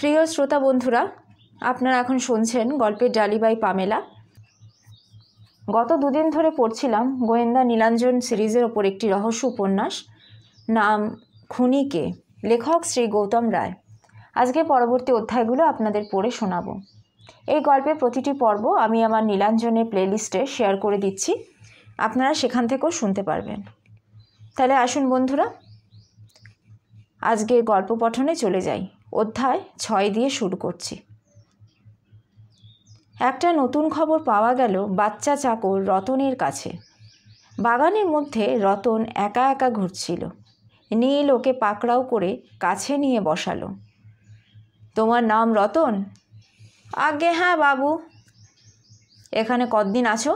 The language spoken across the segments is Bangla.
প্রিয় শ্রোতা বন্ধুরা আপনারা এখন শুনছেন গল্পের ডালিবাই পামেলা গত দুদিন ধরে পড়ছিলাম গোয়েন্দা নীলাঞ্জন সিরিজের ওপর একটি রহস্য উপন্যাস নাম খুনিকে লেখক শ্রী গৌতম রায় আজকে পরবর্তী অধ্যায়গুলো আপনাদের পড়ে শোনাব এই গল্পের প্রতিটি পর্ব আমি আমার নীলাঞ্জনের প্লেলিস্টে শেয়ার করে দিচ্ছি আপনারা সেখান থেকেও শুনতে পারবেন তাহলে আসুন বন্ধুরা আজকের গল্প পঠনে চলে যাই অধ্যায় ছয় দিয়ে শুরু করছি একটা নতুন খবর পাওয়া গেল বাচ্চা চাকর রতনের কাছে বাগানের মধ্যে রতন একা একা ঘুরছিল নীল ওকে পাকড়াও করে কাছে নিয়ে বসালো তোমার নাম রতন আগে হ্যাঁ বাবু এখানে কতদিন আছো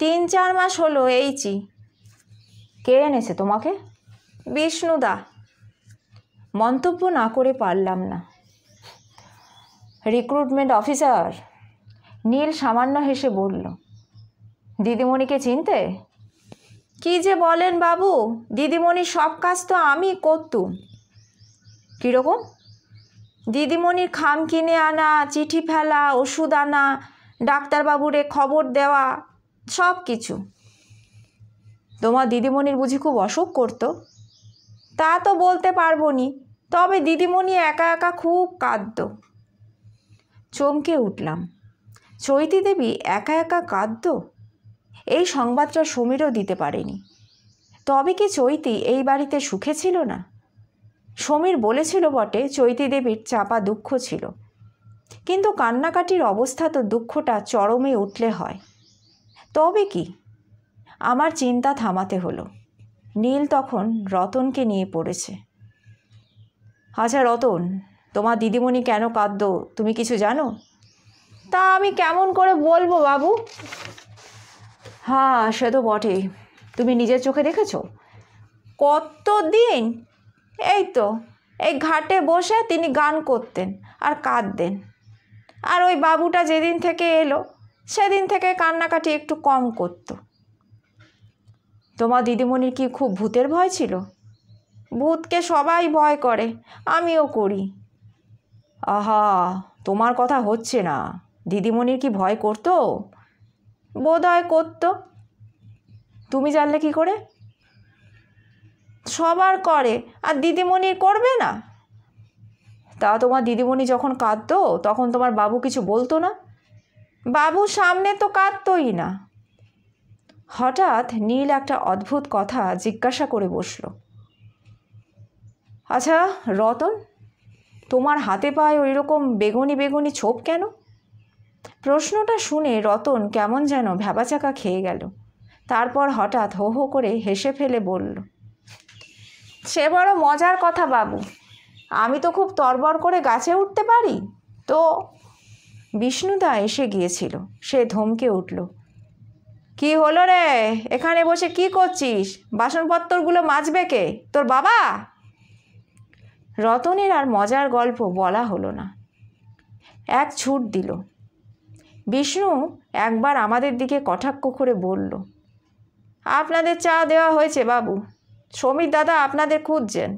তিন চার মাস হলো এইচি কে এনেছে তোমাকে বিষ্ণুদা মন্তব্য না করে পারলাম না রিক্রুটমেন্ট অফিসার নীল সামান্য হেসে বলল দিদিমণিকে চিনতে কি যে বলেন বাবু দিদিমণির সব কাজ তো আমি করতুম কীরকম দিদিমণির খাম কিনে আনা চিঠি ফেলা ওষুধ আনা ডাক্তারবাবুরে খবর দেওয়া সব কিছু তোমার দিদিমণির বুঝি খুব অসুখ করতো তা তো বলতে পারবো নি তবে দিদিমণি একা একা খুব কাঁদ্য চমকে উঠলাম চৈতি দেবী একা একা কাঁদ্য এই সংবাদটা সমীরও দিতে পারেনি তবে কি চৈতি এই বাড়িতে সুখে ছিল না সমীর বলেছিল বটে চৈতি দেবীর চাপা দুঃখ ছিল কিন্তু কান্নাকাটির অবস্থা তো দুঃখটা চরমে উঠলে হয় তবে কি আমার চিন্তা থামাতে হলো নীল তখন রতনকে নিয়ে পড়েছে আচ্ছা রতন তোমার দিদিমণি কেন কাঁদ্য তুমি কিছু জানো তা আমি কেমন করে বলবো বাবু হ্যাঁ সে তো বটেই তুমি নিজের চোখে দেখেছ কত দিন এই তো এই ঘাটে বসে তিনি গান করতেন আর কাঁদতেন আর ওই বাবুটা যেদিন থেকে এলো সেদিন থেকে কান্নাকাটি একটু কম করতো তোমার দিদিমণির কি খুব ভূতের ভয় ছিল ভূতকে সবাই ভয় করে আমিও করি আহা তোমার কথা হচ্ছে না দিদিমণির কি ভয় করতো বোধহয় করত তুমি জানলে কি করে সবার করে আর দিদিমণির করবে না তা তোমার দিদিমণি যখন কাঁদতো তখন তোমার বাবু কিছু বলতো না বাবু সামনে তো কাঁদতই না হঠাৎ নীল একটা অদ্ভুত কথা জিজ্ঞাসা করে বসল আচ্ছা রতন তোমার হাতে পায়ে ওই রকম বেগুনি বেগুনি ছোপ কেন প্রশ্নটা শুনে রতন কেমন যেন ভ্যাবাচাকা খেয়ে গেল তারপর হঠাৎ হো হো করে হেসে ফেলে বলল সে বড় মজার কথা বাবু আমি তো খুব তরবর করে গাছে উঠতে পারি তো বিষ্ণুদা এসে গিয়েছিল সে ধমকে উঠল কি হলো রে এখানে বসে কি করছিস বাসনপত্রগুলো মাজবে কে তোর বাবা রতনের আর মজার গল্প বলা হলো না এক ছুট দিল বিষ্ণু একবার আমাদের দিকে কটাক্ষ করে বলল আপনাদের চা দেওয়া হয়েছে বাবু শ্রমিক দাদা আপনাদের খুঁজছেন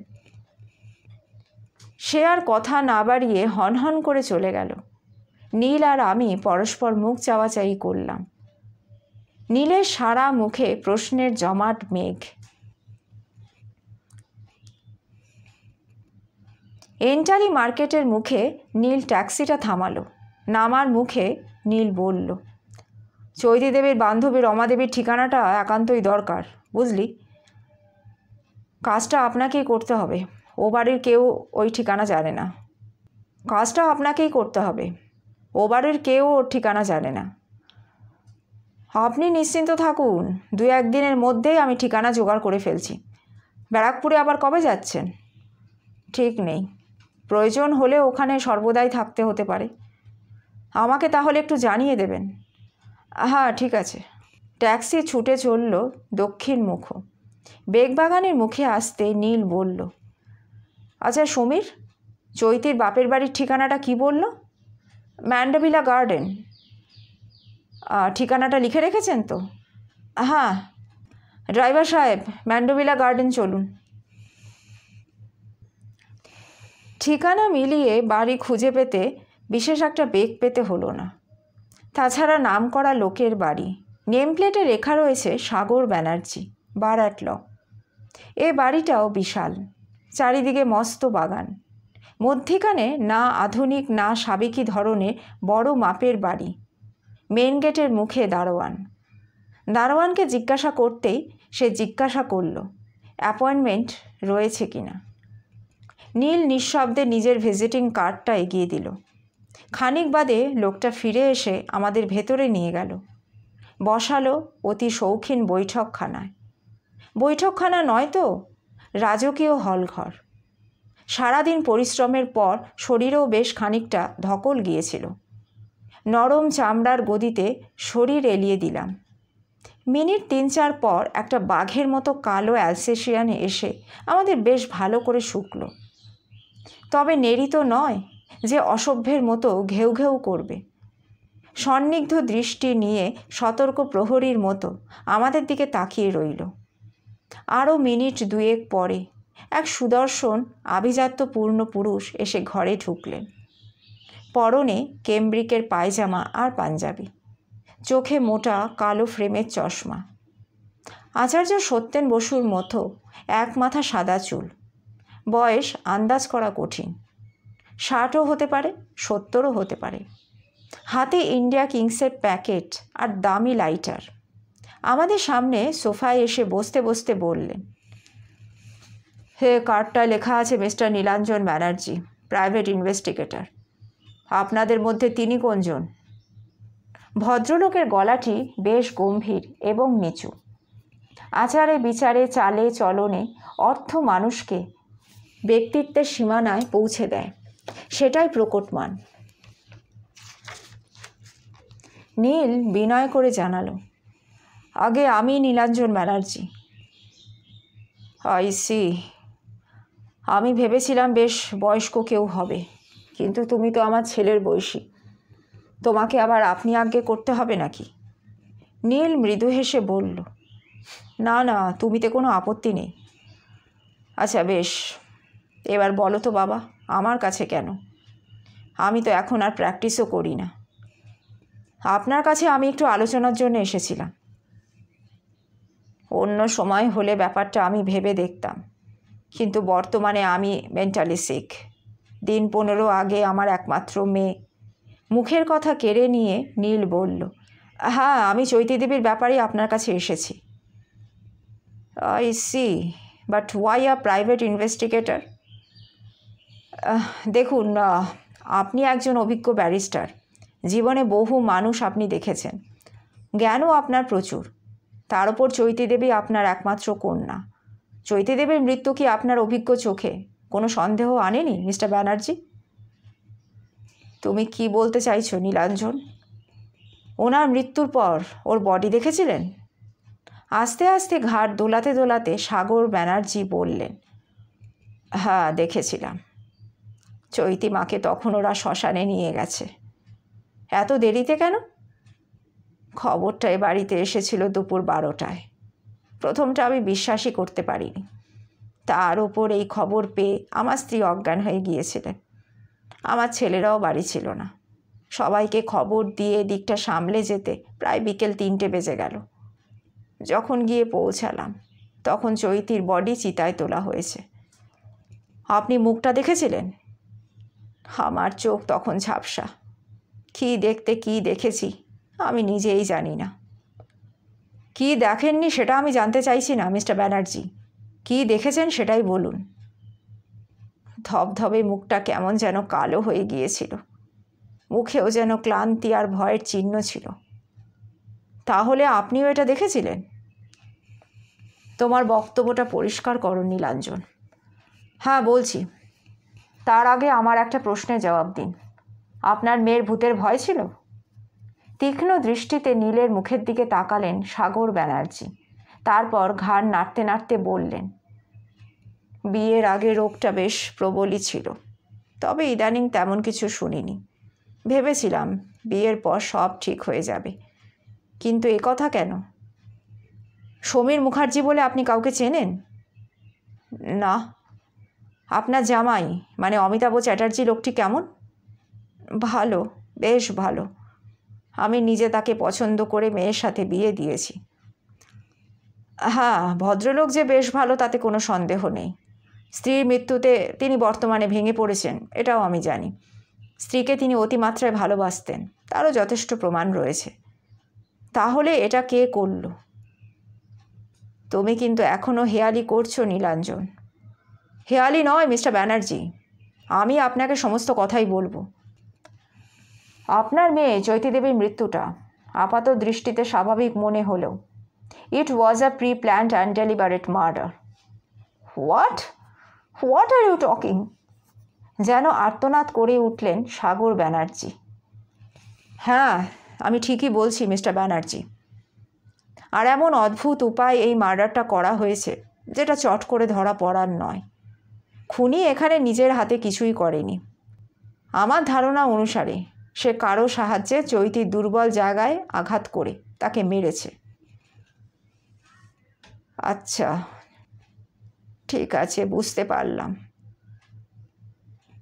সে আর কথা না বাড়িয়ে হনহন করে চলে গেল নীল আর আমি পরস্পর মুখ চাওয়াচাই করলাম নীলের সারা মুখে প্রশ্নের জমাট মেঘ এন্টারি মার্কেটের মুখে নীল ট্যাক্সিটা থামালো নামার মুখে নীল বলল চৈতিদেবের বান্ধবী রমাদেবীর ঠিকানাটা একান্তই দরকার বুঝলি কাজটা আপনাকেই করতে হবে ও বাড়ির কেউ ওই ঠিকানা জানে না কাজটা আপনাকেই করতে হবে ও বাড়ির কেউ ওর ঠিকানা জানে না আপনি নিশ্চিন্ত থাকুন দু একদিনের মধ্যেই আমি ঠিকানা জোগাড় করে ফেলছি ব্যারাকপুরে আবার কবে যাচ্ছেন ঠিক নেই প্রয়োজন হলে ওখানে সর্বদাই থাকতে হতে পারে আমাকে তাহলে একটু জানিয়ে দেবেন হ্যাঁ ঠিক আছে ট্যাক্সি ছুটে চলল দক্ষিণ মুখ বেগবাগানের মুখে আসতে নীল বলল আচ্ছা সমীর চৈতির বাপের বাড়ির ঠিকানাটা কি বলল ম্যান্ডাবিলা গার্ডেন ঠিকানাটা লিখে রেখেছেন তো হ্যাঁ ড্রাইভার সাহেব ম্যান্ডোভিলা গার্ডেন চলুন ঠিকানা মিলিয়ে বাড়ি খুঁজে পেতে বিশেষ একটা বেগ পেতে হলো না তাছাড়া নাম করা লোকের বাড়ি নেম প্লেটে লেখা রয়েছে সাগর ব্যানার্জি বারাটল এ বাড়িটাও বিশাল চারিদিকে মস্ত বাগান মধ্যিখানে না আধুনিক না সাবেকি ধরনের বড় মাপের বাড়ি মেন গেটের মুখে দারোয়ান দারোয়ানকে জিজ্ঞাসা করতেই সে জিজ্ঞাসা করল অ্যাপয়েন্টমেন্ট রয়েছে কি না নীল নিঃশব্দে নিজের ভিজিটিং কার্ডটা এগিয়ে দিল খানিক বাদে লোকটা ফিরে এসে আমাদের ভেতরে নিয়ে গেল বসালো অতি শৌখিন বৈঠকখানায় বৈঠকখানা নয় তো রাজকীয় হলঘর সারাদিন পরিশ্রমের পর শরীরেও বেশ খানিকটা ধকল গিয়েছিল নরম চামড়ার গদিতে শরীর এলিয়ে দিলাম মিনিট তিন চার পর একটা বাঘের মতো কালো অ্যালসেসিয়ান এসে আমাদের বেশ ভালো করে শুকল তবে নেরি তো নয় যে অসভ্যের মতো ঘেউ ঘেউ করবে সন্নিগ্ধ দৃষ্টি নিয়ে সতর্ক প্রহরীর মতো আমাদের দিকে তাকিয়ে রইল আরও মিনিট দুয়েক পরে এক সুদর্শন আভিজাত্যপূর্ণ পুরুষ এসে ঘরে ঢুকলেন পরনে কেমব্রিকের পায়জামা আর পাঞ্জাবি চোখে মোটা কালো ফ্রেমের চশমা আচার্য সত্যেন বসুর মতো এক মাথা সাদা চুল বয়স আন্দাজ করা কঠিন ষাটও হতে পারে সত্তরও হতে পারে হাতে ইন্ডিয়া কিংসের প্যাকেট আর দামি লাইটার আমাদের সামনে সোফায় এসে বসতে বসতে বললেন হে কার্ডটায় লেখা আছে mister Nilanjan Banerjee private investigator আপনাদের মধ্যে তিনি কোনজন ভদ্রলোকের গলাটি বেশ গম্ভীর এবং নিচু আচারে বিচারে চালে চলনে অর্থ মানুষকে ব্যক্তিত্বের সীমানায় পৌঁছে দেয় সেটাই প্রকটমান নীল বিনয় করে জানালো আগে আমি নীলাঞ্জন ব্যানার্জি আইসি সি আমি ভেবেছিলাম বেশ বয়স্ক কেউ হবে কিন্তু তুমি তো আমার ছেলের বয়সী তোমাকে আবার আপনি আজ্ঞে করতে হবে নাকি নীল মৃদু হেসে বলল না না তুমিতে কোনো আপত্তি নেই আচ্ছা বেশ এবার বলো তো বাবা আমার কাছে কেন আমি তো এখন আর প্র্যাকটিসও করি না আপনার কাছে আমি একটু আলোচনার জন্য এসেছিলাম অন্য সময় হলে ব্যাপারটা আমি ভেবে দেখতাম কিন্তু বর্তমানে আমি মেন্টালি শিখ দিন পনেরো আগে আমার একমাত্র মেয়ে মুখের কথা কেড়ে নিয়ে নীল বলল হ্যাঁ আমি দেবীর ব্যাপারে আপনার কাছে এসেছি I see but why a private investigator দেখুন আপনি একজন অভিজ্ঞ ব্যারিস্টার জীবনে বহু মানুষ আপনি দেখেছেন জ্ঞানও আপনার প্রচুর তার ওপর দেবী আপনার একমাত্র কন্যা দেবীর মৃত্যু কি আপনার অভিজ্ঞ চোখে কোনো সন্দেহ আনেনি মিস্টার ব্যানার্জি তুমি কি বলতে চাইছো নীলাঞ্জন ওনার মৃত্যুর পর ওর বডি দেখেছিলেন আস্তে আস্তে ঘাট দোলাতে দোলাতে সাগর ব্যানার্জি বললেন হ্যাঁ দেখেছিলাম চৈতি মাকে তখন ওরা শ্মশানে নিয়ে গেছে এত দেরিতে কেন খবরটা এ বাড়িতে এসেছিল দুপুর বারোটায় প্রথমটা আমি বিশ্বাসই করতে পারিনি তার ওপর এই খবর পেয়ে আমার স্ত্রী অজ্ঞান হয়ে গিয়েছিলেন আমার ছেলেরাও বাড়ি ছিল না সবাইকে খবর দিয়ে দিকটা সামলে যেতে প্রায় বিকেল তিনটে বেজে গেল যখন গিয়ে পৌঁছালাম তখন চৈতির বডি চিতায় তোলা হয়েছে আপনি মুখটা দেখেছিলেন আমার চোখ তখন ঝাপসা কি দেখতে কি দেখেছি আমি নিজেই জানি না কি দেখেননি সেটা আমি জানতে চাইছি না মিস্টার ব্যানার্জি কি দেখেছেন সেটাই বলুন ধবধবে মুখটা কেমন যেন কালো হয়ে গিয়েছিল মুখেও যেন ক্লান্তি আর ভয়ের চিহ্ন ছিল তাহলে আপনিও এটা দেখেছিলেন তোমার বক্তব্যটা পরিষ্কার করো নীলাঞ্জন হ্যাঁ বলছি তার আগে আমার একটা প্রশ্নের জবাব দিন আপনার মেয়ের ভূতের ভয় ছিল তীক্ষ্ণ দৃষ্টিতে নীলের মুখের দিকে তাকালেন সাগর ব্যানার্জি তারপর ঘাড় নাড়তে নাড়তে বললেন বিয়ের আগে রোগটা বেশ প্রবলই ছিল তবে ইদানিং তেমন কিছু শুনিনি ভেবেছিলাম বিয়ের পর সব ঠিক হয়ে যাবে কিন্তু এ কথা কেন সমীর মুখার্জি বলে আপনি কাউকে চেনেন না আপনার জামাই মানে অমিতাভ চ্যাটার্জি লোকটি কেমন ভালো বেশ ভালো আমি নিজে তাকে পছন্দ করে মেয়ের সাথে বিয়ে দিয়েছি হ্যাঁ ভদ্রলোক যে বেশ ভালো তাতে কোনো সন্দেহ নেই স্ত্রীর মৃত্যুতে তিনি বর্তমানে ভেঙে পড়েছেন এটাও আমি জানি স্ত্রীকে তিনি অতিমাত্রায় ভালোবাসতেন তারও যথেষ্ট প্রমাণ রয়েছে তাহলে এটা কে করল তুমি কিন্তু এখনও হেয়ালি করছো নীলাঞ্জন হেয়ালি নয় মিস্টার ব্যানার্জি আমি আপনাকে সমস্ত কথাই বলবো আপনার মেয়ে চৈতিদেবীর মৃত্যুটা আপাত দৃষ্টিতে স্বাভাবিক মনে হলেও it was a pre planned and deliberate murder what what are you talking যেন আর্তনাদ করে উঠলেন সাগর ব্যানার্জি হ্যাঁ আমি ঠিকই বলছি মিস্টার ব্যানার্জি আর এমন অদ্ভুত উপায় এই মার্ডারটা করা হয়েছে যেটা চট করে ধরা পড়ার নয় খুনি এখানে নিজের হাতে কিছুই করেনি আমার ধারণা অনুসারে সে কারো সাহায্যে চৈতির দুর্বল জায়গায় আঘাত করে তাকে মেরেছে আচ্ছা ঠিক আছে বুঝতে পারলাম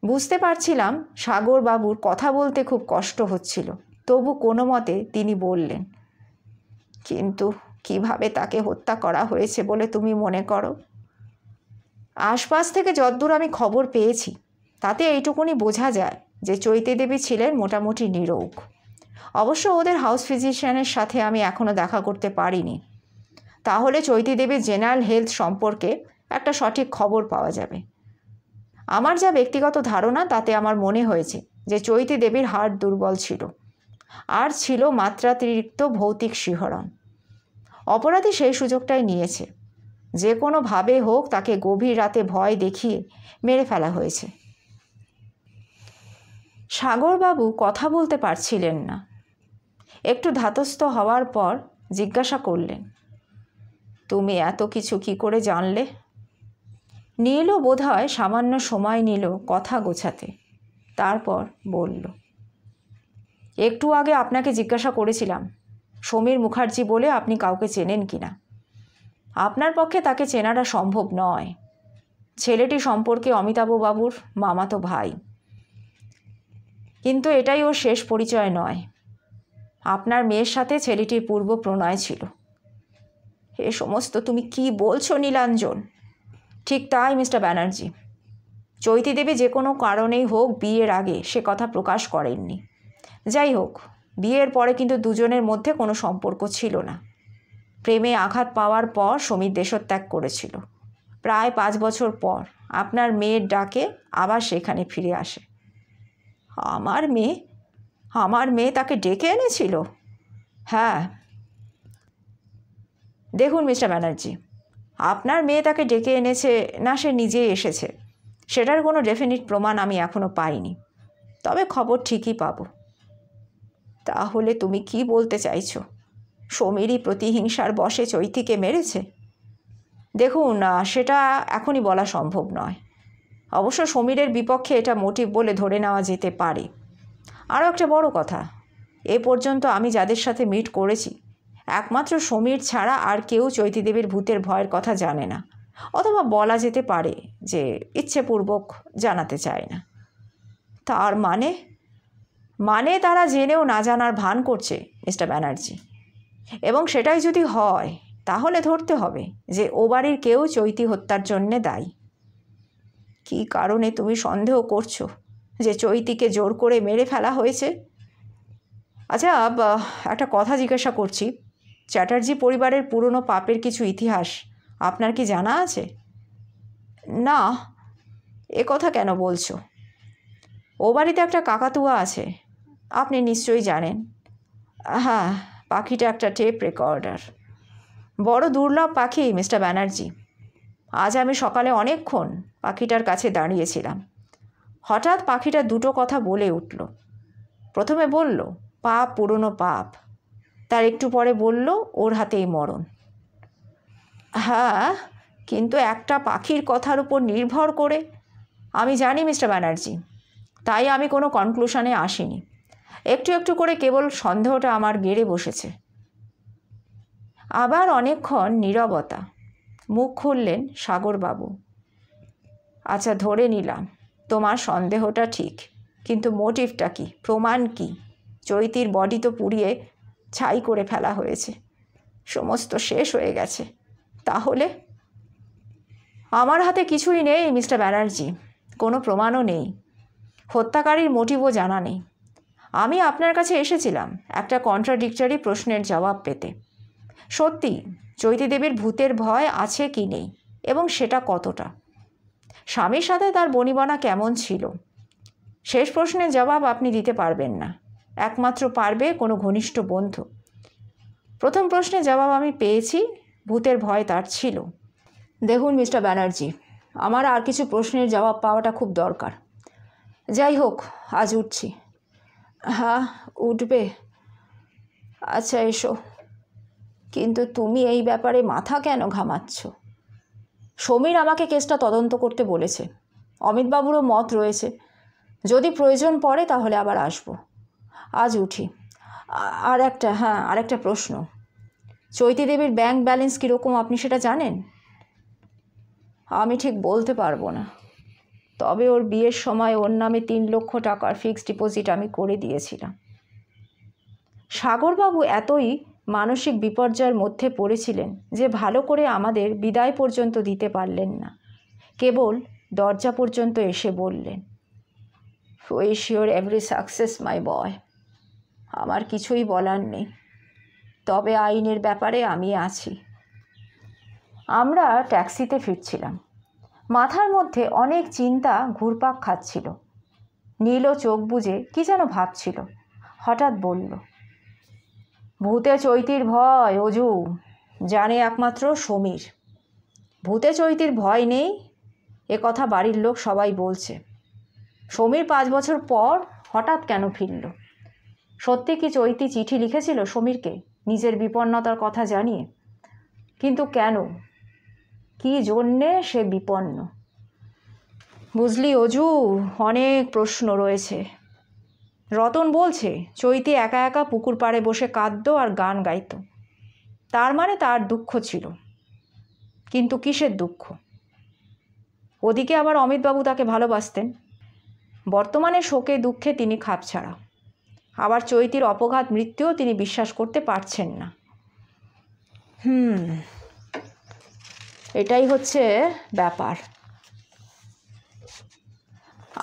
বুঝতে পারছিলাম সাগরবাবুর কথা বলতে খুব কষ্ট হচ্ছিল তবু কোনো মতে তিনি বললেন কিন্তু কিভাবে তাকে হত্যা করা হয়েছে বলে তুমি মনে করো আশপাশ থেকে যদ্দূর আমি খবর পেয়েছি তাতে এইটুকুনি বোঝা যায় যে দেবী ছিলেন মোটামুটি নিরোগ অবশ্য ওদের হাউস ফিজিশিয়ানের সাথে আমি এখনও দেখা করতে পারিনি তাহলে দেবীর জেনারেল হেলথ সম্পর্কে একটা সঠিক খবর পাওয়া যাবে আমার যা ব্যক্তিগত ধারণা তাতে আমার মনে হয়েছে যে চৈতি দেবীর হাট দুর্বল ছিল আর ছিল মাত্রাতিরিক্ত ভৌতিক শিহরণ অপরাধী সেই সুযোগটাই নিয়েছে যে কোনোভাবে হোক তাকে গভীর রাতে ভয় দেখিয়ে মেরে ফেলা হয়েছে সাগরবাবু কথা বলতে পারছিলেন না একটু ধাতস্থ হওয়ার পর জিজ্ঞাসা করলেন তুমি এত কিছু কি করে জানলে নীলও হয় সামান্য সময় নিল কথা গোছাতে তারপর বলল একটু আগে আপনাকে জিজ্ঞাসা করেছিলাম সমীর মুখার্জি বলে আপনি কাউকে চেনেন কি না আপনার পক্ষে তাকে চেনাটা সম্ভব নয় ছেলেটি সম্পর্কে অমিতাভবাবুর মামাতো ভাই কিন্তু এটাই ওর শেষ পরিচয় নয় আপনার মেয়ের সাথে ছেলেটির পূর্ব প্রণয় ছিল এ সমস্ত তুমি কি বলছো নীলাঞ্জন ঠিক তাই মিস্টার ব্যানার্জি চৈতি দেবী যে কোনো কারণেই হোক বিয়ের আগে সে কথা প্রকাশ করেননি যাই হোক বিয়ের পরে কিন্তু দুজনের মধ্যে কোনো সম্পর্ক ছিল না প্রেমে আঘাত পাওয়ার পর সমীর দেশত্যাগ করেছিল প্রায় পাঁচ বছর পর আপনার মেয়ের ডাকে আবার সেখানে ফিরে আসে আমার মেয়ে আমার মেয়ে তাকে ডেকে এনেছিল হ্যাঁ দেখুন মিস্টার ব্যানার্জি আপনার মেয়ে তাকে ডেকে এনেছে না সে নিজেই এসেছে সেটার কোনো ডেফিনিট প্রমাণ আমি এখনও পাইনি তবে খবর ঠিকই পাবো তাহলে তুমি কি বলতে চাইছ সমীরই প্রতিহিংসার বসে চৈতিকে মেরেছে দেখুন সেটা এখনই বলা সম্ভব নয় অবশ্য সমীরের বিপক্ষে এটা মোটিভ বলে ধরে নেওয়া যেতে পারে আরও একটা বড় কথা এ পর্যন্ত আমি যাদের সাথে মিট করেছি একমাত্র সমীর ছাড়া আর কেউ চৈতিদেবীর ভূতের ভয়ের কথা জানে না অথবা বলা যেতে পারে যে ইচ্ছেপূর্বক জানাতে চায় না তার মানে মানে তারা জেনেও না জানার ভান করছে মিস্টার ব্যানার্জি এবং সেটাই যদি হয় তাহলে ধরতে হবে যে ও বাড়ির কেউ চৈতি হত্যার জন্যে দায়ী কি কারণে তুমি সন্দেহ করছো যে চৈতিকে জোর করে মেরে ফেলা হয়েছে আচ্ছা একটা কথা জিজ্ঞাসা করছি চ্যাটার্জি পরিবারের পুরনো পাপের কিছু ইতিহাস আপনার কি জানা আছে না এ কথা কেন বলছো ও বাড়িতে একটা কাকাতুয়া আছে আপনি নিশ্চয়ই জানেন হ্যাঁ পাখিটা একটা টেপ রেকর্ডার বড় দুর্লভ পাখি মিস্টার ব্যানার্জি আজ আমি সকালে অনেকক্ষণ পাখিটার কাছে দাঁড়িয়েছিলাম হঠাৎ পাখিটা দুটো কথা বলে উঠল প্রথমে বলল পাপ পুরনো পাপ তার একটু পরে বলল ওর হাতেই মরণ হ্যাঁ কিন্তু একটা পাখির কথার উপর নির্ভর করে আমি জানি মিস্টার ব্যানার্জি তাই আমি কোনো কনক্লুশনে আসিনি একটু একটু করে কেবল সন্দেহটা আমার গেড়ে বসেছে আবার অনেকক্ষণ নীরবতা মুখ খুললেন সাগরবাবু আচ্ছা ধরে নিলাম তোমার সন্দেহটা ঠিক কিন্তু মোটিভটা কি প্রমাণ কি চৈতির বডি তো পুড়িয়ে ছাই করে ফেলা হয়েছে সমস্ত শেষ হয়ে গেছে তাহলে আমার হাতে কিছুই নেই মিস্টার ব্যানার্জি কোনো প্রমাণও নেই হত্যাকারীর মোটিভও জানা নেই আমি আপনার কাছে এসেছিলাম একটা কন্ট্রাডিক্টরি প্রশ্নের জবাব পেতে সত্যি চৈতিদেবীর ভূতের ভয় আছে কি নেই এবং সেটা কতটা স্বামীর সাথে তার বনিবনা কেমন ছিল শেষ প্রশ্নের জবাব আপনি দিতে পারবেন না একমাত্র পারবে কোনো ঘনিষ্ঠ বন্ধু প্রথম প্রশ্নে জবাব আমি পেয়েছি ভূতের ভয় তার ছিল দেখুন মিস্টার ব্যানার্জি আমার আর কিছু প্রশ্নের জবাব পাওয়াটা খুব দরকার যাই হোক আজ উঠছি হ্যাঁ উঠবে আচ্ছা এসো কিন্তু তুমি এই ব্যাপারে মাথা কেন ঘামাচ্ছ সমীর আমাকে কেসটা তদন্ত করতে বলেছে অমিতবাবুরও মত রয়েছে যদি প্রয়োজন পড়ে তাহলে আবার আসবো আজ উঠি আর একটা হ্যাঁ আর একটা প্রশ্ন দেবীর ব্যাংক ব্যালেন্স কীরকম আপনি সেটা জানেন আমি ঠিক বলতে পারবো না তবে ওর বিয়ের সময় ওর নামে তিন লক্ষ টাকার ফিক্সড ডিপোজিট আমি করে দিয়েছিলাম সাগরবাবু এতই মানসিক বিপর্যয়ের মধ্যে পড়েছিলেন যে ভালো করে আমাদের বিদায় পর্যন্ত দিতে পারলেন না কেবল দরজা পর্যন্ত এসে বললেন wish you every success my boy আমার কিছুই বলার নেই তবে আইনের ব্যাপারে আমি আছি আমরা ট্যাক্সিতে ফিরছিলাম মাথার মধ্যে অনেক চিন্তা ঘুরপাক খাচ্ছিল নীলও চোখ বুঝে কি যেন ভাবছিল হঠাৎ বলল ভূতে চৈতির ভয় অজু জানে একমাত্র সমীর ভূতে চৈতির ভয় নেই এ কথা বাড়ির লোক সবাই বলছে সমীর পাঁচ বছর পর হঠাৎ কেন ফিরল সত্যি কি চৈতি চিঠি লিখেছিল সমীরকে নিজের বিপন্নতার কথা জানিয়ে কিন্তু কেন কি জন্যে সে বিপন্ন বুঝলি অজু অনেক প্রশ্ন রয়েছে রতন বলছে চৈতি একা একা পুকুর পাড়ে বসে কাঁদ্য আর গান গাইত তার মানে তার দুঃখ ছিল কিন্তু কিসের দুঃখ ওদিকে আবার অমিতবাবু তাকে ভালোবাসতেন বর্তমানে শোকে দুঃখে তিনি খাপ ছাড়া আবার চৈতির অপঘাত মৃত্যুও তিনি বিশ্বাস করতে পারছেন না হুম এটাই হচ্ছে ব্যাপার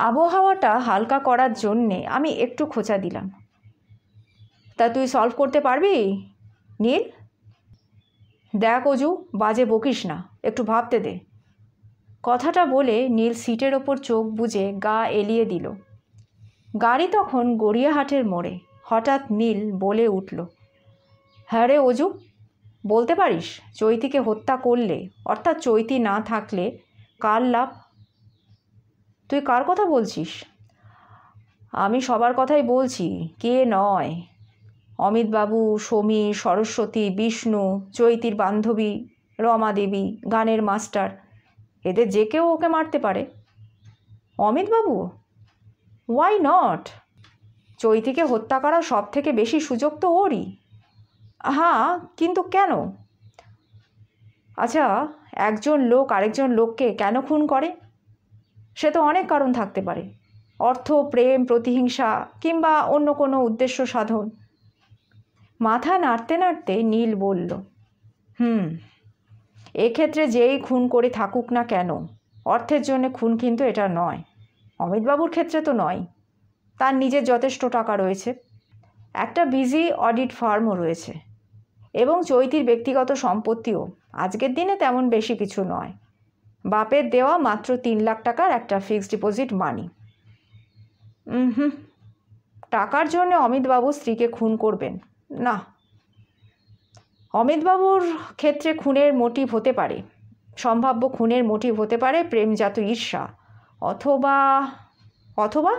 আবহাওয়াটা হালকা করার জন্যে আমি একটু খোঁচা দিলাম তা তুই সলভ করতে পারবি নীল দেখ অজু বাজে বকিস না একটু ভাবতে দে কথাটা বলে নীল সিটের ওপর চোখ বুঝে গা এলিয়ে দিল গাড়ি তখন গড়িয়াহাটের মোড়ে হঠাৎ নীল বলে উঠল হ্যাঁ রে অজু বলতে পারিস চৈতিকে হত্যা করলে অর্থাৎ চৈতি না থাকলে কার লাভ তুই কার কথা বলছিস আমি সবার কথাই বলছি কে নয় অমিতবাবু সমী সরস্বতী বিষ্ণু চৈতির বান্ধবী রমা দেবী গানের মাস্টার এদের যে কেউ ওকে মারতে পারে অমিতবাবু ওয়াই নট চৈতিকে হত্যা করার সব থেকে বেশি সুযোগ তো ওরই হ্যাঁ কিন্তু কেন আচ্ছা একজন লোক আরেকজন লোককে কেন খুন করে সে তো অনেক কারণ থাকতে পারে অর্থ প্রেম প্রতিহিংসা কিংবা অন্য কোনো উদ্দেশ্য সাধন মাথা নাড়তে নাড়তে নীল বলল হুম এক্ষেত্রে যেই খুন করে থাকুক না কেন অর্থের জন্য খুন কিন্তু এটা নয় অমিতবাবুর ক্ষেত্রে তো নয় তার নিজের যথেষ্ট টাকা রয়েছে একটা বিজি অডিট ফার্মও রয়েছে এবং চৈতির ব্যক্তিগত সম্পত্তিও আজকের দিনে তেমন বেশি কিছু নয় বাপের দেওয়া মাত্র তিন লাখ টাকার একটা ফিক্সড ডিপোজিট মানি হুম টাকার জন্য অমিতবাবু স্ত্রীকে খুন করবেন না অমিতবাবুর ক্ষেত্রে খুনের মোটিভ হতে পারে সম্ভাব্য খুনের মোটিভ হতে পারে প্রেমজাত ঈর্ষা অথবা অথবা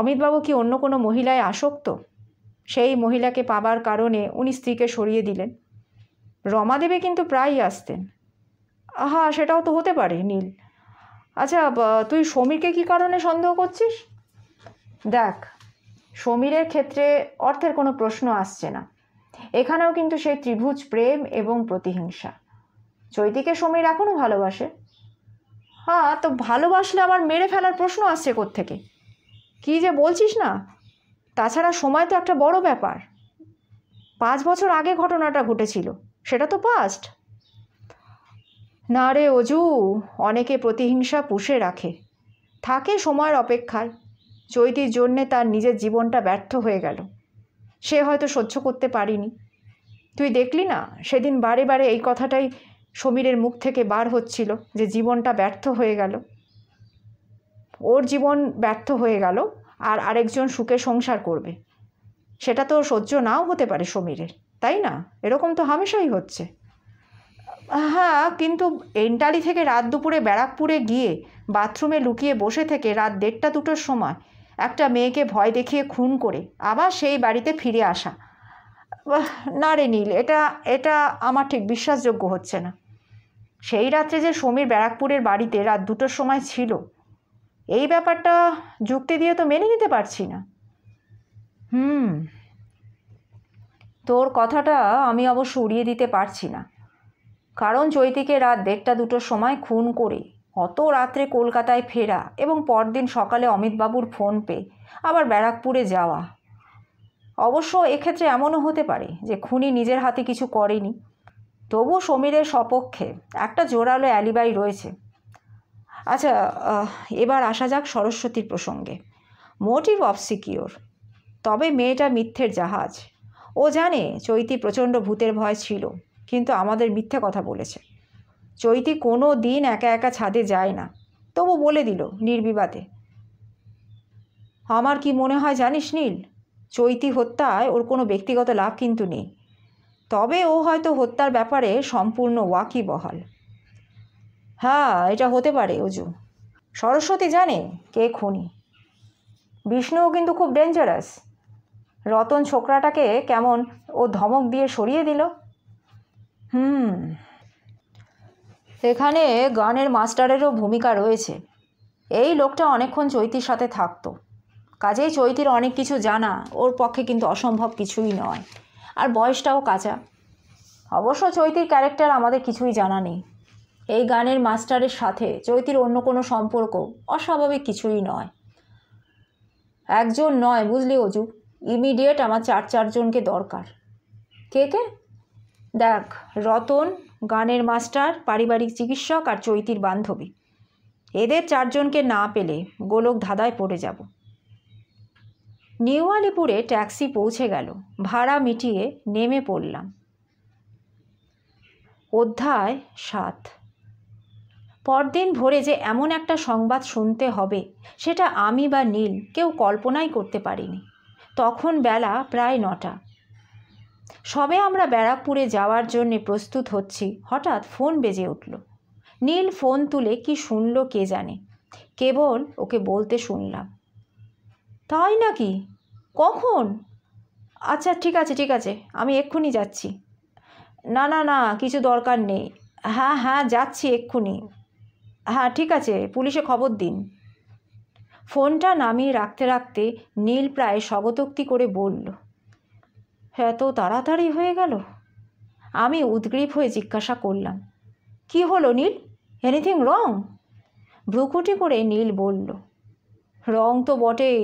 অমিতবাবু কি অন্য কোনো মহিলায় আসক্ত সেই মহিলাকে পাবার কারণে উনি স্ত্রীকে সরিয়ে দিলেন রমাদেবী কিন্তু প্রায়ই আসতেন হ্যাঁ সেটাও তো হতে পারে নীল আচ্ছা তুই সমীরকে কি কারণে সন্দেহ করছিস দেখ সমীরের ক্ষেত্রে অর্থের কোনো প্রশ্ন আসছে না এখানেও কিন্তু সেই ত্রিভুজ প্রেম এবং প্রতিহিংসা চৈতিকে সমীর এখনও ভালোবাসে হ্যাঁ তো ভালোবাসলে আমার মেরে ফেলার প্রশ্ন আসছে থেকে কি যে বলছিস না তাছাড়া সময় তো একটা বড় ব্যাপার পাঁচ বছর আগে ঘটনাটা ঘটেছিল সেটা তো পাস্ট না রে অজু অনেকে প্রতিহিংসা পুষে রাখে থাকে সময়ের অপেক্ষায় চৈতির জন্যে তার নিজের জীবনটা ব্যর্থ হয়ে গেল সে হয়তো সহ্য করতে পারিনি তুই দেখলি না সেদিন বারে বারে এই কথাটাই সমীরের মুখ থেকে বার হচ্ছিল যে জীবনটা ব্যর্থ হয়ে গেল ওর জীবন ব্যর্থ হয়ে গেল আর আরেকজন সুখে সংসার করবে সেটা তো সহ্য নাও হতে পারে সমীরের তাই না এরকম তো হামেশাই হচ্ছে হ্যাঁ কিন্তু এন্টালি থেকে রাত দুপুরে ব্যারাকপুরে গিয়ে বাথরুমে লুকিয়ে বসে থেকে রাত দেড়টা দুটোর সময় একটা মেয়েকে ভয় দেখিয়ে খুন করে আবার সেই বাড়িতে ফিরে আসা না রে নীল এটা এটা আমার ঠিক বিশ্বাসযোগ্য হচ্ছে না সেই রাত্রে যে সমীর ব্যারাকপুরের বাড়িতে রাত দুটোর সময় ছিল এই ব্যাপারটা যুক্তি দিয়ে তো মেনে নিতে পারছি না হুম তোর কথাটা আমি অবশ্য উড়িয়ে দিতে পারছি না কারণ চৈতিকে রাত দেড়টা দুটোর সময় খুন করে অত রাত্রে কলকাতায় ফেরা এবং পরদিন সকালে অমিতবাবুর ফোন পে আবার ব্যারাকপুরে যাওয়া অবশ্য এক্ষেত্রে এমনও হতে পারে যে খুনি নিজের হাতে কিছু করেনি তবু সমীরের সপক্ষে একটা জোরালো অ্যালিবাই রয়েছে আচ্ছা এবার আসা যাক সরস্বতীর প্রসঙ্গে মোটিভ অফ সিকিওর তবে মেয়েটা মিথ্যের জাহাজ ও জানে চৈতি প্রচণ্ড ভূতের ভয় ছিল কিন্তু আমাদের মিথ্যে কথা বলেছে চৈতি কোনো দিন একা একা ছাদে যায় না তবু বলে দিল নির্বিবাদে আমার কি মনে হয় জানিস নীল চৈতি হত্যায় ওর কোনো ব্যক্তিগত লাভ কিন্তু নেই তবে ও হয়তো হত্যার ব্যাপারে সম্পূর্ণ ওয়াকিবহাল হ্যাঁ এটা হতে পারে অজু সরস্বতী জানে কে খুনি বিষ্ণুও কিন্তু খুব ডেঞ্জারাস রতন ছোকরাটাকে কেমন ও ধমক দিয়ে সরিয়ে দিল হুম এখানে গানের মাস্টারেরও ভূমিকা রয়েছে এই লোকটা অনেকক্ষণ চৈতির সাথে থাকতো কাজেই চৈতির অনেক কিছু জানা ওর পক্ষে কিন্তু অসম্ভব কিছুই নয় আর বয়সটাও কাঁচা অবশ্য চৈতির ক্যারেক্টার আমাদের কিছুই জানা নেই এই গানের মাস্টারের সাথে চৈতির অন্য কোনো সম্পর্ক অস্বাভাবিক কিছুই নয় একজন নয় বুঝলি অজু ইমিডিয়েট আমার চার চারজনকে দরকার কে কে দেখ রতন গানের মাস্টার পারিবারিক চিকিৎসক আর চৈতির বান্ধবী এদের চারজনকে না পেলে গোলক ধাঁধায় পড়ে যাব নিউ আলিপুরে ট্যাক্সি পৌঁছে গেল ভাড়া মিটিয়ে নেমে পড়লাম অধ্যায় সাত পরদিন ভোরে যে এমন একটা সংবাদ শুনতে হবে সেটা আমি বা নীল কেউ কল্পনাই করতে পারিনি তখন বেলা প্রায় নটা সবে আমরা ব্যারাকপুরে যাওয়ার জন্য প্রস্তুত হচ্ছি হঠাৎ ফোন বেজে উঠল নীল ফোন তুলে কি শুনল কে জানে কেবল ওকে বলতে শুনলাম তাই নাকি কখন আচ্ছা ঠিক আছে ঠিক আছে আমি এক্ষুনি যাচ্ছি না না না কিছু দরকার নেই হ্যাঁ হ্যাঁ যাচ্ছি এক্ষুনি হ্যাঁ ঠিক আছে পুলিশে খবর দিন ফোনটা নামিয়ে রাখতে রাখতে নীল প্রায় স্বগতোক্তি করে বলল এত তাড়াতাড়ি হয়ে গেল আমি উদ্গ্রীব হয়ে জিজ্ঞাসা করলাম কি হলো নীল এনিথিং রং ভ্রুকুটি করে নীল বলল রং তো বটেই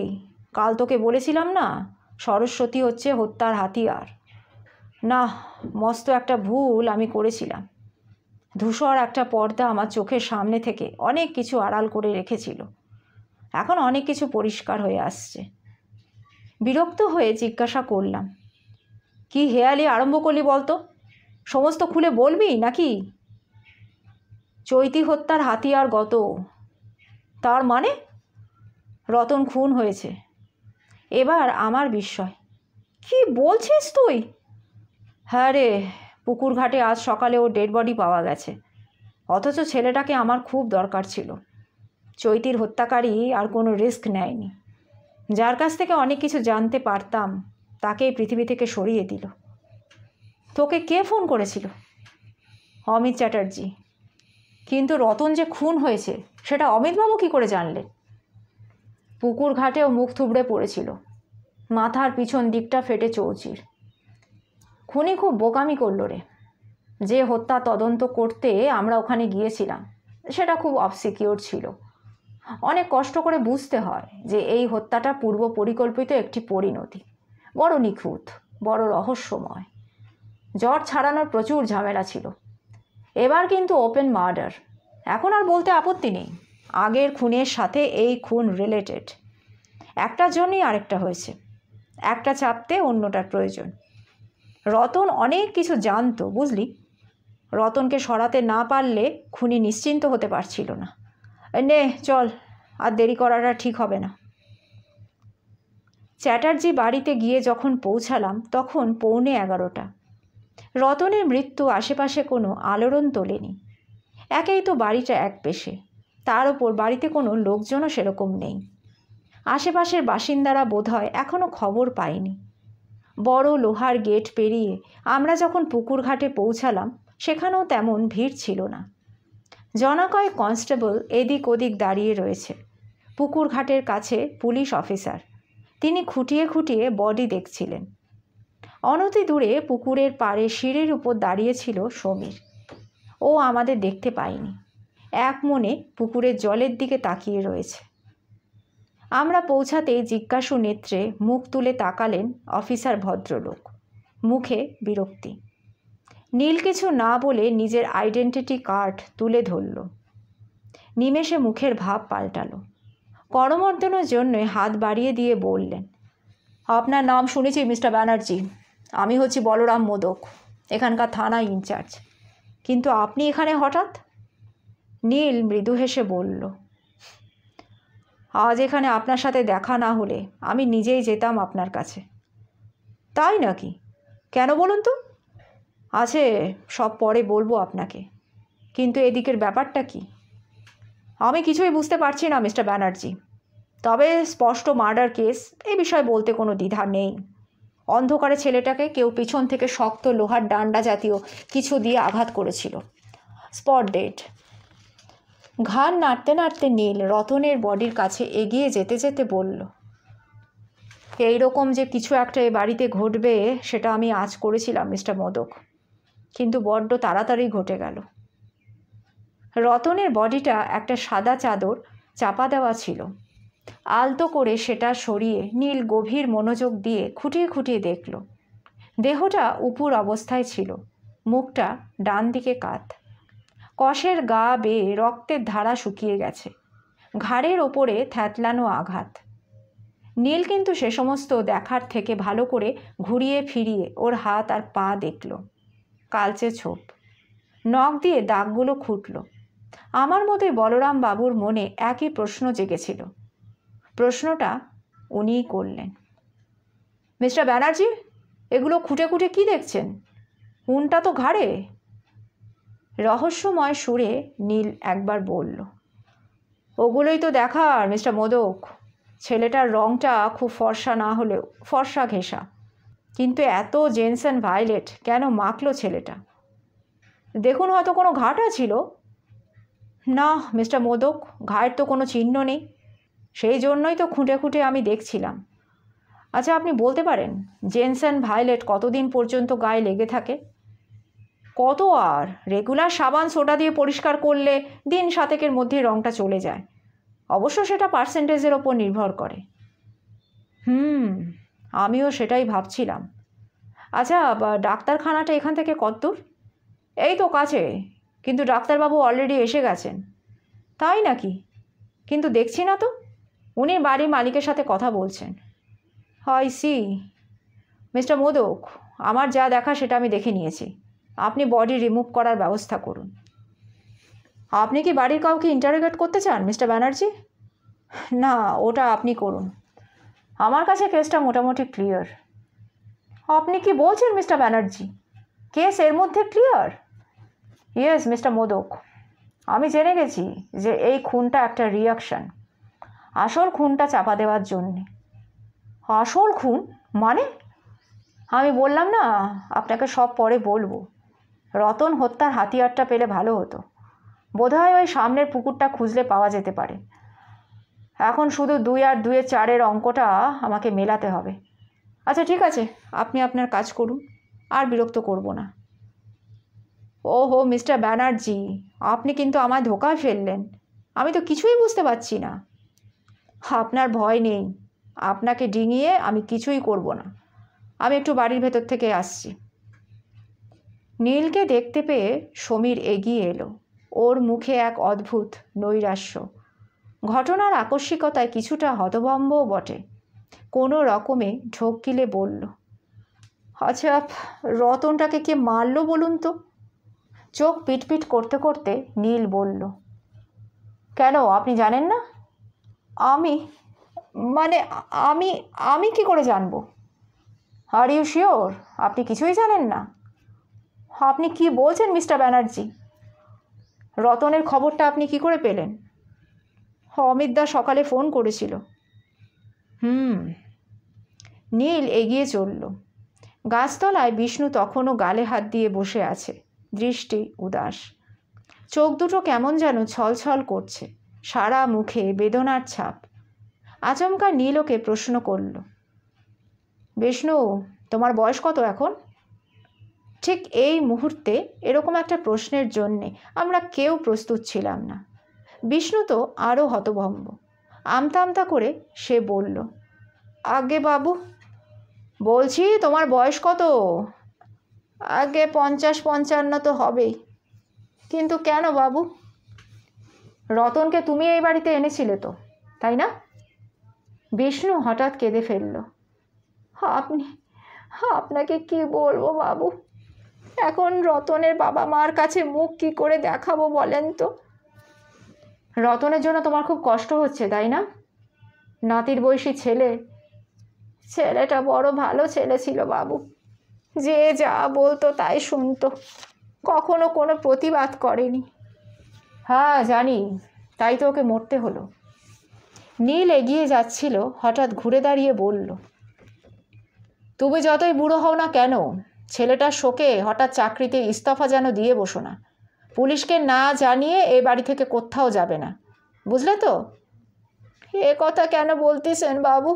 কাল তোকে বলেছিলাম না সরস্বতী হচ্ছে হত্যার হাতিয়ার না মস্ত একটা ভুল আমি করেছিলাম ধূসর একটা পর্দা আমার চোখের সামনে থেকে অনেক কিছু আড়াল করে রেখেছিল এখন অনেক কিছু পরিষ্কার হয়ে আসছে বিরক্ত হয়ে জিজ্ঞাসা করলাম কি হেয়ালি আরম্ভ করলি বলতো সমস্ত খুলে বলবি নাকি চৈতি হত্যার হাতিয়ার গত তার মানে রতন খুন হয়েছে এবার আমার বিস্ময় কি বলছিস তুই হ্যাঁ রে পুকুর ঘাটে আজ সকালে ও ডেড বডি পাওয়া গেছে অথচ ছেলেটাকে আমার খুব দরকার ছিল চৈতির হত্যাকারী আর কোনো রিস্ক নেয়নি যার কাছ থেকে অনেক কিছু জানতে পারতাম তাকে এই পৃথিবী থেকে সরিয়ে দিল তোকে কে ফোন করেছিল অমিত চ্যাটার্জি কিন্তু রতন যে খুন হয়েছে সেটা অমিতবাবু কী করে জানলেন পুকুর ঘাটেও মুখ থুবড়ে পড়েছিল মাথার পিছন দিকটা ফেটে চৌচির খুনি খুব বোকামি করল রে যে হত্যা তদন্ত করতে আমরা ওখানে গিয়েছিলাম সেটা খুব অবসিকিওর ছিল অনেক কষ্ট করে বুঝতে হয় যে এই হত্যাটা পূর্ব পরিকল্পিত একটি পরিণতি বড় নিখুঁত বড় রহস্যময় জ্বর ছাড়ানোর প্রচুর ঝামেলা ছিল এবার কিন্তু ওপেন মার্ডার এখন আর বলতে আপত্তি নেই আগের খুনের সাথে এই খুন রিলেটেড একটা জন্যই আরেকটা হয়েছে একটা চাপতে অন্যটার প্রয়োজন রতন অনেক কিছু জানতো বুঝলি রতনকে সরাতে না পারলে খুনি নিশ্চিন্ত হতে পারছিল না নে চল আর দেরি করাটা ঠিক হবে না চ্যাটার্জি বাড়িতে গিয়ে যখন পৌঁছালাম তখন পৌনে এগারোটা রতনের মৃত্যু আশেপাশে কোনো আলোড়ন তোলেনি একেই তো বাড়িটা এক পেশে তার ওপর বাড়িতে কোনো লোকজনও সেরকম নেই আশেপাশের বাসিন্দারা বোধহয় এখনও খবর পায়নি বড় লোহার গেট পেরিয়ে আমরা যখন পুকুর ঘাটে পৌঁছালাম সেখানেও তেমন ভিড় ছিল না জনাকয় কনস্টেবল এদিক ওদিক দাঁড়িয়ে রয়েছে পুকুর ঘাটের কাছে পুলিশ অফিসার তিনি খুঁটিয়ে খুঁটিয়ে বডি দেখছিলেন অনতি দূরে পুকুরের পাড়ে সিঁড়ির উপর দাঁড়িয়েছিল সমীর ও আমাদের দেখতে পায়নি এক মনে পুকুরের জলের দিকে তাকিয়ে রয়েছে আমরা পৌঁছাতেই জিজ্ঞাসু নেত্রে মুখ তুলে তাকালেন অফিসার ভদ্রলোক মুখে বিরক্তি নীল কিছু না বলে নিজের আইডেন্টিটি কার্ড তুলে ধরল নিমেষে মুখের ভাব পাল্টালো করমর্দনের জন্য হাত বাড়িয়ে দিয়ে বললেন আপনার নাম শুনেছি মিস্টার ব্যানার্জি আমি হচ্ছি বলরাম মোদক এখানকার থানা ইনচার্জ কিন্তু আপনি এখানে হঠাৎ নীল মৃদু হেসে বলল আজ এখানে আপনার সাথে দেখা না হলে আমি নিজেই যেতাম আপনার কাছে তাই নাকি কেন বলুন তো আছে সব পরে বলবো আপনাকে কিন্তু এদিকের ব্যাপারটা কি আমি কিছুই বুঝতে পারছি না মিস্টার ব্যানার্জি তবে স্পষ্ট মার্ডার কেস এ বিষয়ে বলতে কোনো দ্বিধা নেই অন্ধকারে ছেলেটাকে কেউ পিছন থেকে শক্ত লোহার ডান্ডা জাতীয় কিছু দিয়ে আঘাত করেছিল স্পট ডেট ঘাড় নাড়তে নাড়তে নীল রতনের বডির কাছে এগিয়ে যেতে যেতে বলল এই রকম যে কিছু একটা এ বাড়িতে ঘটবে সেটা আমি আজ করেছিলাম মিস্টার মোদক কিন্তু বড্ড তাড়াতাড়ি ঘটে গেল রতনের বডিটা একটা সাদা চাদর চাপা দেওয়া ছিল আলতো করে সেটা সরিয়ে নীল গভীর মনোযোগ দিয়ে খুঁটিয়ে খুঁটিয়ে দেখল দেহটা উপুর অবস্থায় ছিল মুখটা ডান দিকে কাত কষের গা বেয়ে রক্তের ধারা শুকিয়ে গেছে ঘাড়ের ওপরে থ্যাতলানো আঘাত নীল কিন্তু সে সমস্ত দেখার থেকে ভালো করে ঘুরিয়ে ফিরিয়ে ওর হাত আর পা দেখল কালচে ছোপ নখ দিয়ে দাগগুলো খুঁটল আমার মতে বলরাম বাবুর মনে একই প্রশ্ন জেগেছিল প্রশ্নটা উনিই করলেন মিস্টার ব্যানার্জি এগুলো খুঁটে খুঁটে কি দেখছেন উনটা তো ঘাড়ে রহস্যময় সুরে নীল একবার বলল ওগুলোই তো দেখার মিস্টার মোদক ছেলেটার রঙটা খুব ফর্সা না হলেও ফর্সা ঘেঁষা কিন্তু এত জেনসন ভায়োলেট কেন মাখল ছেলেটা দেখুন হয়তো কোনো ঘাটা ছিল না মিস্টার মোদক ঘায়ের তো কোনো চিহ্ন নেই সেই জন্যই তো খুঁটে খুঁটে আমি দেখছিলাম আচ্ছা আপনি বলতে পারেন জেনসন ভায়োলেট কতদিন পর্যন্ত গায়ে লেগে থাকে কত আর রেগুলার সাবান সোডা দিয়ে পরিষ্কার করলে দিন সাতেকের মধ্যে রঙটা চলে যায় অবশ্য সেটা পার্সেন্টেজের ওপর নির্ভর করে হুম আমিও সেটাই ভাবছিলাম আচ্ছা ডাক্তারখানাটা এখান থেকে কতদূর এই তো কাছে কিন্তু ডাক্তারবাবু অলরেডি এসে গেছেন তাই নাকি কিন্তু দেখছি না তো উনি বাড়ির মালিকের সাথে কথা বলছেন হয় সি মিস্টার মোদক আমার যা দেখা সেটা আমি দেখে নিয়েছি আপনি বডি রিমুভ করার ব্যবস্থা করুন আপনি কি বাড়ির কাউকে ইন্টারোগেট করতে চান মিস্টার ব্যানার্জি না ওটা আপনি করুন আমার কাছে কেসটা মোটামুটি ক্লিয়ার আপনি কি বলছেন মিস্টার ব্যানার্জি কেস এর মধ্যে ক্লিয়ার ইয়েস মিস্টার মোদক আমি জেনে গেছি যে এই খুনটা একটা রিয়াকশান আসল খুনটা চাপা দেওয়ার জন্যে আসল খুন মানে আমি বললাম না আপনাকে সব পরে বলবো রতন হত্যার হাতিয়ারটা পেলে ভালো হতো বোধহয় ওই সামনের পুকুরটা খুঁজলে পাওয়া যেতে পারে এখন শুধু দুই আর দুয়ে চারের অঙ্কটা আমাকে মেলাতে হবে আচ্ছা ঠিক আছে আপনি আপনার কাজ করুন আর বিরক্ত করব না ও হো মিস্টার ব্যানার্জি আপনি কিন্তু আমায় ধোকায় ফেললেন আমি তো কিছুই বুঝতে পারছি না আপনার ভয় নেই আপনাকে ডিঙিয়ে আমি কিছুই করব না আমি একটু বাড়ির ভেতর থেকে আসছি নীলকে দেখতে পেয়ে সমীর এগিয়ে এলো ওর মুখে এক অদ্ভুত নৈরাশ্য ঘটনার আকস্মিকতায় কিছুটা হতভম্বও বটে কোনো রকমে ঢোকিলে বলল আচ্ছা রতনটাকে কে মারল বলুন তো চোখ পিটপিট করতে করতে নীল বলল কেন আপনি জানেন না আমি মানে আমি আমি কি করে জানবো আর ইউ শিওর আপনি কিছুই জানেন না আপনি কি বলছেন মিস্টার ব্যানার্জি রতনের খবরটা আপনি কি করে পেলেন অমিতদা সকালে ফোন করেছিল হুম নীল এগিয়ে চলল গাছতলায় বিষ্ণু তখনও গালে হাত দিয়ে বসে আছে দৃষ্টি উদাস চোখ দুটো কেমন যেন ছলছল করছে সারা মুখে বেদনার ছাপ আচমকা নীল ওকে প্রশ্ন করল বিষ্ণু তোমার বয়স কত এখন ঠিক এই মুহূর্তে এরকম একটা প্রশ্নের জন্যে আমরা কেউ প্রস্তুত ছিলাম না বিষ্ণু তো আরও হতভম্ব আমতা আমতা করে সে বলল আগে বাবু বলছি তোমার বয়স কত আগে পঞ্চাশ পঞ্চান্ন তো হবেই কিন্তু কেন বাবু রতনকে তুমি এই বাড়িতে এনেছিলে তো তাই না বিষ্ণু হঠাৎ কেঁদে ফেলল আপনি আপনাকে কি বলবো বাবু এখন রতনের বাবা মার কাছে মুখ কি করে দেখাবো বলেন তো রতনের জন্য তোমার খুব কষ্ট হচ্ছে তাই না নাতির বয়সী ছেলে ছেলেটা বড় ভালো ছেলে ছিল বাবু যে যা বলতো তাই শুনতো কখনো কোনো প্রতিবাদ করেনি হ্যাঁ জানি তাই তো ওকে মরতে হলো নীল এগিয়ে যাচ্ছিল হঠাৎ ঘুরে দাঁড়িয়ে বলল তুমি যতই বুড়ো হও না কেন ছেলেটা শোকে হঠাৎ চাকরিতে ইস্তফা যেন দিয়ে বসো না পুলিশকে না জানিয়ে এ বাড়ি থেকে কোথাও যাবে না বুঝলে তো এ কথা কেন বলতেছেন বাবু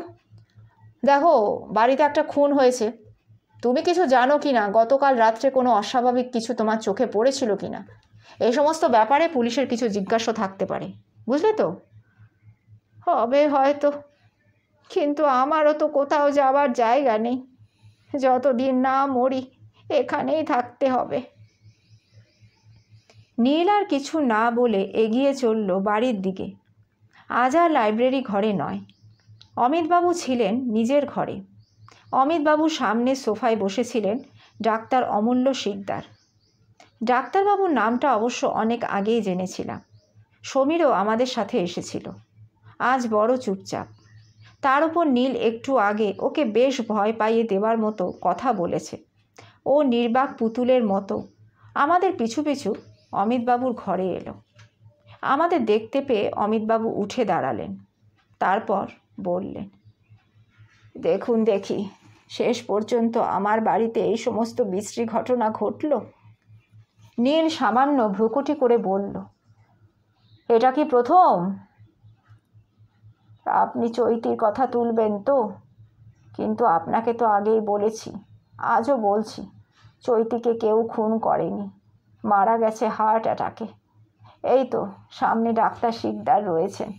দেখো বাড়িতে একটা খুন হয়েছে তুমি কিছু জানো কি না গতকাল রাত্রে কোনো অস্বাভাবিক কিছু তোমার চোখে পড়েছিল কি না এই সমস্ত ব্যাপারে পুলিশের কিছু জিজ্ঞাসা থাকতে পারে বুঝলে তো হবে হয়তো কিন্তু আমারও তো কোথাও যাওয়ার জায়গা নেই যতদিন না মরি এখানেই থাকতে হবে নীল আর কিছু না বলে এগিয়ে চলল বাড়ির দিকে আজ আর লাইব্রেরি ঘরে নয় অমিতবাবু ছিলেন নিজের ঘরে অমিতবাবু সামনে সোফায় বসেছিলেন ডাক্তার অমূল্য শিকদার ডাক্তারবাবুর নামটা অবশ্য অনেক আগেই জেনেছিলাম সমীরও আমাদের সাথে এসেছিল আজ বড় চুপচাপ তার উপর নীল একটু আগে ওকে বেশ ভয় পাইয়ে দেবার মতো কথা বলেছে ও নির্বাক পুতুলের মতো আমাদের পিছু পিছু অমিতবাবুর ঘরে এলো আমাদের দেখতে পেয়ে অমিতবাবু উঠে দাঁড়ালেন তারপর বললেন দেখুন দেখি শেষ পর্যন্ত আমার বাড়িতে এই সমস্ত বিশ্রী ঘটনা ঘটল নীল সামান্য ভ্রুকুটি করে বলল এটা কি প্রথম আপনি চৈতির কথা তুলবেন তো কিন্তু আপনাকে তো আগেই বলেছি আজও বলছি চৈতিকে কেউ খুন করেনি মারা গেছে হার্ট অ্যাটাকে এই তো সামনে ডাক্তার শিকদার রয়েছেন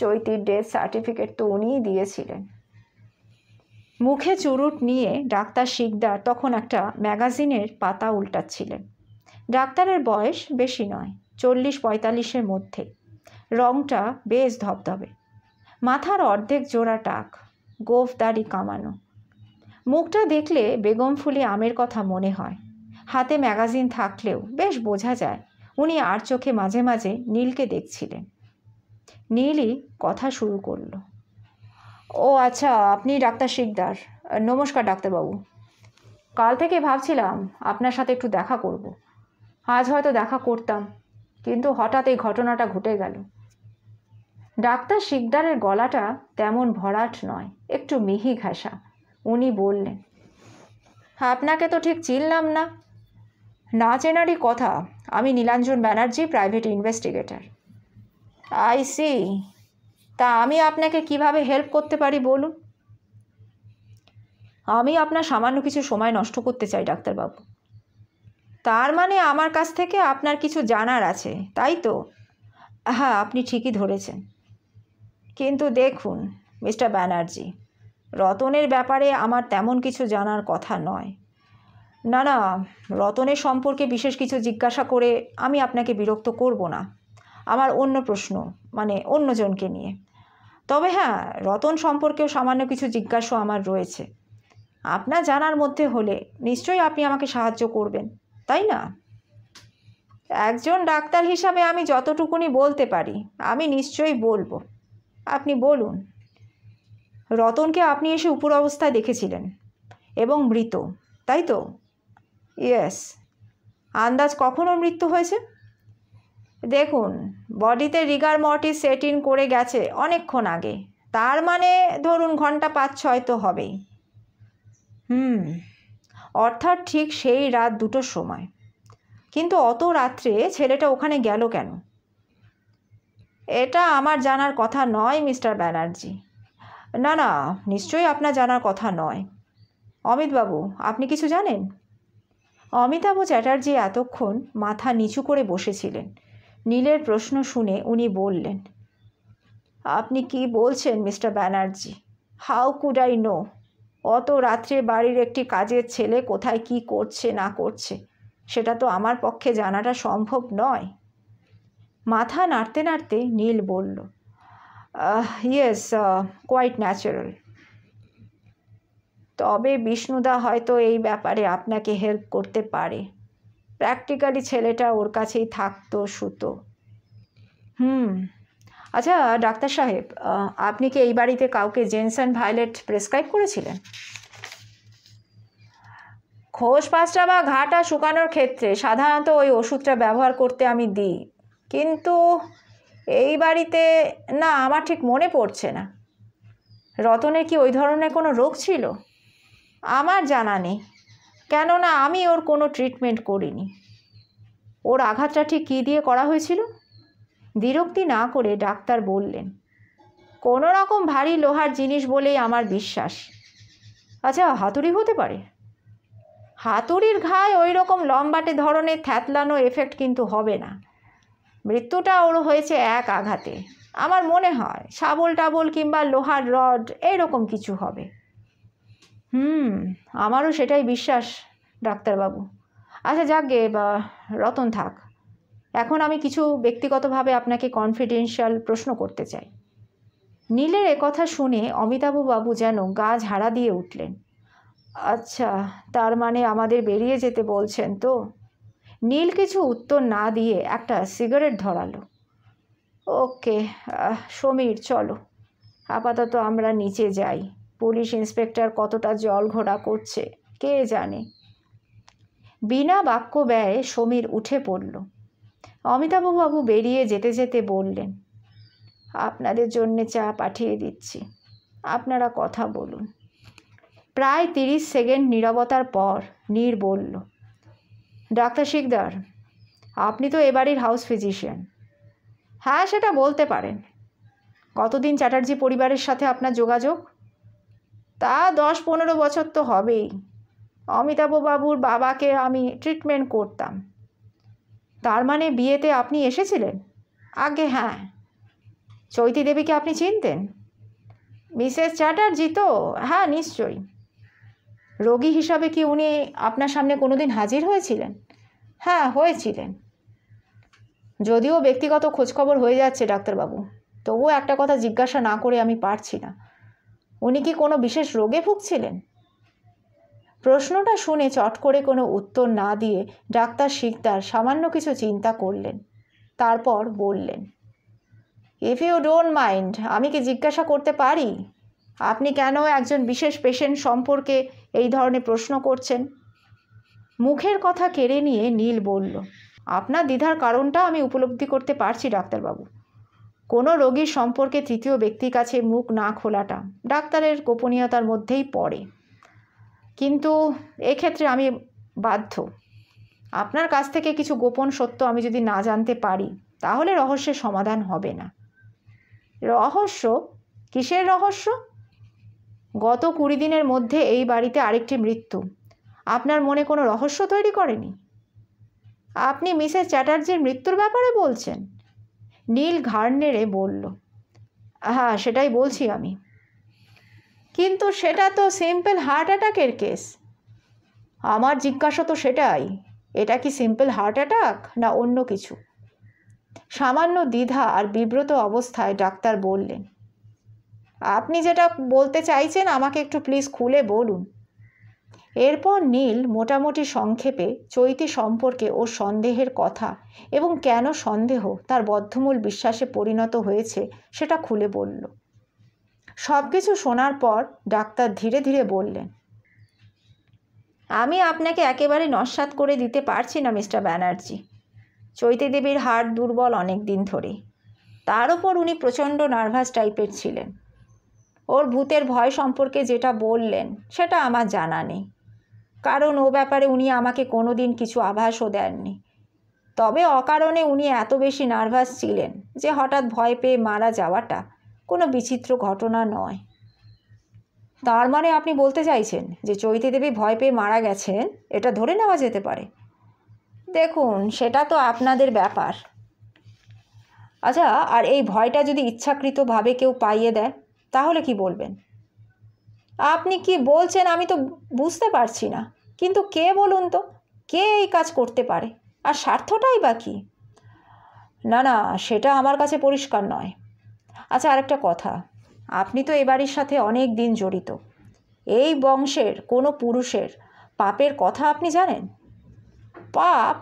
চৈতির ডেথ সার্টিফিকেট তো উনিই দিয়েছিলেন মুখে চুরুট নিয়ে ডাক্তার শিকদার তখন একটা ম্যাগাজিনের পাতা উল্টাচ্ছিলেন ডাক্তারের বয়স বেশি নয় চল্লিশ পঁয়তাল্লিশের মধ্যে রংটা বেশ ধবধবে মাথার অর্ধেক জোড়া টাক গোফ দাড়ি কামানো মুখটা দেখলে বেগম ফুলি আমের কথা মনে হয় হাতে ম্যাগাজিন থাকলেও বেশ বোঝা যায় উনি আর চোখে মাঝে মাঝে নীলকে দেখছিলেন নীলই কথা শুরু করল ও আচ্ছা আপনি ডাক্তার শিকদার নমস্কার ডাক্তারবাবু কাল থেকে ভাবছিলাম আপনার সাথে একটু দেখা করব। আজ হয়তো দেখা করতাম কিন্তু হঠাৎ এই ঘটনাটা ঘটে গেল ডাক্তার শিকদারের গলাটা তেমন ভরাট নয় একটু মিহি ঘাসা উনি বললেন আপনাকে তো ঠিক চিনলাম না না চেনারই কথা আমি Nilanjan Banerjee private investigator I see তা আমি আপনাকে কিভাবে হেল্প করতে পারি বলুন আমি আপনার সামান্য কিছু সময় নষ্ট করতে চাই ডাক্তারবাবু তার মানে আমার কাছ থেকে আপনার কিছু জানার আছে তাই তো হ্যাঁ আপনি ঠিকই ধরেছেন কিন্তু দেখুন মিস্টার ব্যানার্জি রতনের ব্যাপারে আমার তেমন কিছু জানার কথা নয় না না রতনের সম্পর্কে বিশেষ কিছু জিজ্ঞাসা করে আমি আপনাকে বিরক্ত করব না আমার অন্য প্রশ্ন মানে অন্যজনকে নিয়ে তবে হ্যাঁ রতন সম্পর্কেও সামান্য কিছু জিজ্ঞাসা আমার রয়েছে আপনার জানার মধ্যে হলে নিশ্চয়ই আপনি আমাকে সাহায্য করবেন তাই না একজন ডাক্তার হিসাবে আমি যতটুকুনি বলতে পারি আমি নিশ্চয়ই বলবো আপনি বলুন রতনকে আপনি এসে উপর অবস্থায় দেখেছিলেন এবং মৃত তাই তো ইয়েস আন্দাজ কখনও মৃত্যু হয়েছে দেখুন বডিতে রিগার মটি সেট ইন করে গেছে অনেকক্ষণ আগে তার মানে ধরুন ঘন্টা পাঁচ ছয় তো হবেই হুম অর্থাৎ ঠিক সেই রাত দুটোর সময় কিন্তু অত রাত্রে ছেলেটা ওখানে গেল কেন এটা আমার জানার কথা নয় মিস্টার ব্যানার্জি না না নিশ্চয়ই আপনার জানার কথা নয় অমিতবাবু আপনি কিছু জানেন অমিতাভ চ্যাটার্জি এতক্ষণ মাথা নিচু করে বসেছিলেন নীলের প্রশ্ন শুনে উনি বললেন আপনি কি বলছেন mister Banerjee how could I know অত রাত্রে বাড়ির একটি কাজের ছেলে কোথায় কি করছে না করছে সেটা তো আমার পক্ষে জানাটা সম্ভব নয় মাথা নাড়তে নাড়তে নীল বলল ইয়েস কোয়াইট ন্যাচারাল তবে বিষ্ণুদা হয়তো এই ব্যাপারে আপনাকে হেল্প করতে পারে প্র্যাকটিক্যালি ছেলেটা ওর কাছেই থাকতো সুতো হুম আচ্ছা ডাক্তার সাহেব আপনি কি এই বাড়িতে কাউকে জেনসন ভায়োলেট প্রেসক্রাইব করেছিলেন পাঁচটা বা ঘাটা শুকানোর ক্ষেত্রে সাধারণত ওই ওষুধটা ব্যবহার করতে আমি দিই কিন্তু এই বাড়িতে না আমার ঠিক মনে পড়ছে না রতনের কি ওই ধরনের কোনো রোগ ছিল আমার জানা নেই কেননা আমি ওর কোনো ট্রিটমেন্ট করিনি ওর আঘাতটা ঠিক কী দিয়ে করা হয়েছিল বিরক্তি না করে ডাক্তার বললেন কোনো রকম ভারী লোহার জিনিস বলেই আমার বিশ্বাস আচ্ছা হাতুড়ি হতে পারে হাতুড়ির ঘায় ওই রকম লম্বাটে ধরনের থ্যাতলানো এফেক্ট কিন্তু হবে না মৃত্যুটা ওর হয়েছে এক আঘাতে আমার মনে হয় সাবল টাবল কিংবা লোহার রড এরকম কিছু হবে হুম আমারও সেটাই বিশ্বাস ডাক্তারবাবু আচ্ছা যাক গে বা রতন থাক এখন আমি কিছু ব্যক্তিগতভাবে আপনাকে কনফিডেন্সিয়াল প্রশ্ন করতে চাই নীলের কথা শুনে অমিতাভবাবু যেন গা ঝাড়া দিয়ে উঠলেন আচ্ছা তার মানে আমাদের বেরিয়ে যেতে বলছেন তো নীল কিছু উত্তর না দিয়ে একটা সিগারেট ধরালো ওকে সমীর চলো আপাতত আমরা নিচে যাই পুলিশ ইন্সপেক্টর কতটা জল ঘোড়া করছে কে জানে বিনা বাক্য ব্যয়ে সমীর উঠে পড়ল অমিতাভবাবু বেরিয়ে যেতে যেতে বললেন আপনাদের জন্য চা পাঠিয়ে দিচ্ছি আপনারা কথা বলুন প্রায় তিরিশ সেকেন্ড নিরবতার পর নীর বলল ডাক্তার শিকদার আপনি তো এবারের হাউস ফিজিশিয়ান হ্যাঁ সেটা বলতে পারেন কতদিন চ্যাটার্জি পরিবারের সাথে আপনার যোগাযোগ তা দশ পনেরো বছর তো হবেই অমিতাভবাবুর বাবাকে আমি ট্রিটমেন্ট করতাম তার মানে বিয়েতে আপনি এসেছিলেন আগে হ্যাঁ চৈতি দেবীকে আপনি চিনতেন মিসেস চ্যাটার্জি তো হ্যাঁ নিশ্চয়ই রোগী হিসাবে কি উনি আপনার সামনে কোনো দিন হাজির হয়েছিলেন হ্যাঁ হয়েছিলেন যদিও ব্যক্তিগত খোঁজখবর হয়ে যাচ্ছে ডাক্তারবাবু তবুও একটা কথা জিজ্ঞাসা না করে আমি পারছি না উনি কি কোনো বিশেষ রোগে ভুগছিলেন প্রশ্নটা শুনে চট করে কোনো উত্তর না দিয়ে ডাক্তার শিকদার সামান্য কিছু চিন্তা করলেন তারপর বললেন ইফ ইউ ডোন্ট মাইন্ড আমি কি জিজ্ঞাসা করতে পারি আপনি কেন একজন বিশেষ পেশেন্ট সম্পর্কে এই ধরনের প্রশ্ন করছেন মুখের কথা কেড়ে নিয়ে নীল বলল আপনার দ্বিধার কারণটা আমি উপলব্ধি করতে পারছি ডাক্তারবাবু কোনো রোগীর সম্পর্কে তৃতীয় ব্যক্তির কাছে মুখ না খোলাটা ডাক্তারের গোপনীয়তার মধ্যেই পড়ে কিন্তু এক্ষেত্রে আমি বাধ্য আপনার কাছ থেকে কিছু গোপন সত্য আমি যদি না জানতে পারি তাহলে রহস্যের সমাধান হবে না রহস্য কিসের রহস্য গত কুড়ি দিনের মধ্যে এই বাড়িতে আরেকটি মৃত্যু আপনার মনে কোনো রহস্য তৈরি করেনি আপনি মিসেস চ্যাটার্জির মৃত্যুর ব্যাপারে বলছেন নীল ঘাড় নেড়ে বলল হ্যাঁ সেটাই বলছি আমি কিন্তু সেটা তো সিম্পল হার্ট অ্যাটাকের কেস আমার জিজ্ঞাসা তো সেটাই এটা কি সিম্পল হার্ট অ্যাটাক না অন্য কিছু সামান্য দ্বিধা আর বিব্রত অবস্থায় ডাক্তার বললেন আপনি যেটা বলতে চাইছেন আমাকে একটু প্লিজ খুলে বলুন এরপর নীল মোটামুটি সংক্ষেপে চৈতি সম্পর্কে ওর সন্দেহের কথা এবং কেন সন্দেহ তার বদ্ধমূল বিশ্বাসে পরিণত হয়েছে সেটা খুলে বলল সব কিছু শোনার পর ডাক্তার ধীরে ধীরে বললেন আমি আপনাকে একেবারে নস্বাত করে দিতে পারছি না মিস্টার ব্যানার্জি দেবীর হাট দুর্বল অনেক দিন ধরে তার ওপর উনি প্রচণ্ড নার্ভাস টাইপের ছিলেন ওর ভূতের ভয় সম্পর্কে যেটা বললেন সেটা আমার জানা নেই কারণ ও ব্যাপারে উনি আমাকে কোনো দিন কিছু আভাসও দেননি তবে অকারণে উনি এত বেশি নার্ভাস ছিলেন যে হঠাৎ ভয় পেয়ে মারা যাওয়াটা কোনো বিচিত্র ঘটনা নয় তার মানে আপনি বলতে চাইছেন যে চৈতি দেবী ভয় পেয়ে মারা গেছেন এটা ধরে নেওয়া যেতে পারে দেখুন সেটা তো আপনাদের ব্যাপার আচ্ছা আর এই ভয়টা যদি ইচ্ছাকৃতভাবে কেউ পাইয়ে দেয় তাহলে কি বলবেন আপনি কি বলছেন আমি তো বুঝতে পারছি না কিন্তু কে বলুন তো কে এই কাজ করতে পারে আর স্বার্থটাই বা কী না না সেটা আমার কাছে পরিষ্কার নয় আচ্ছা আরেকটা কথা আপনি তো এ বাড়ির সাথে অনেক দিন জড়িত এই বংশের কোনো পুরুষের পাপের কথা আপনি জানেন পাপ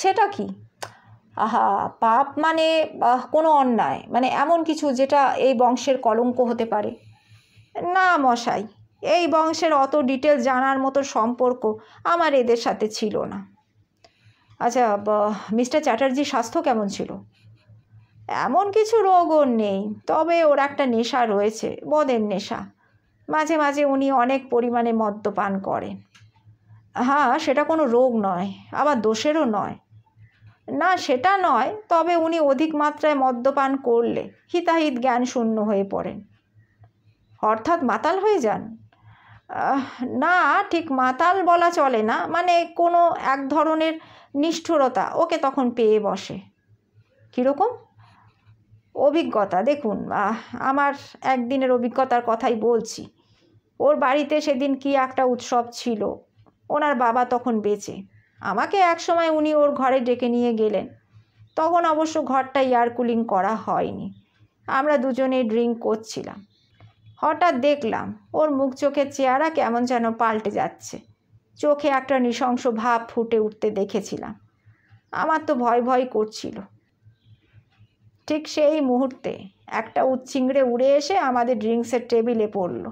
সেটা কি পাপ মানে কোনো অন্যায় মানে এমন কিছু যেটা এই বংশের কলঙ্ক হতে পারে না মশাই এই বংশের অত ডিটেল জানার মতো সম্পর্ক আমার এদের সাথে ছিল না আচ্ছা মিস্টার চ্যাটার্জির স্বাস্থ্য কেমন ছিল এমন কিছু রোগ ওর নেই তবে ওর একটা নেশা রয়েছে মদের নেশা মাঝে মাঝে উনি অনেক পরিমাণে মদ্যপান করেন হ্যাঁ সেটা কোনো রোগ নয় আবার দোষেরও নয় না সেটা নয় তবে উনি অধিক মাত্রায় মদ্যপান করলে হিতাহিত জ্ঞান শূন্য হয়ে পড়েন অর্থাৎ মাতাল হয়ে যান না ঠিক মাতাল বলা চলে না মানে কোনো এক ধরনের নিষ্ঠুরতা ওকে তখন পেয়ে বসে কীরকম অভিজ্ঞতা দেখুন আমার একদিনের অভিজ্ঞতার কথাই বলছি ওর বাড়িতে সেদিন কি একটা উৎসব ছিল ওনার বাবা তখন বেঁচে আমাকে একসময় উনি ওর ঘরে ডেকে নিয়ে গেলেন তখন অবশ্য ঘরটা এয়ার কুলিং করা হয়নি আমরা দুজনেই ড্রিঙ্ক করছিলাম হঠাৎ দেখলাম ওর মুখ চোখের চেহারা কেমন যেন পাল্টে যাচ্ছে চোখে একটা নৃশংস ভাব ফুটে উঠতে দেখেছিলাম আমার তো ভয় ভয় করছিল ঠিক সেই মুহূর্তে একটা উচ্ছিংড়ে উড়ে এসে আমাদের ড্রিঙ্কসের টেবিলে পড়ল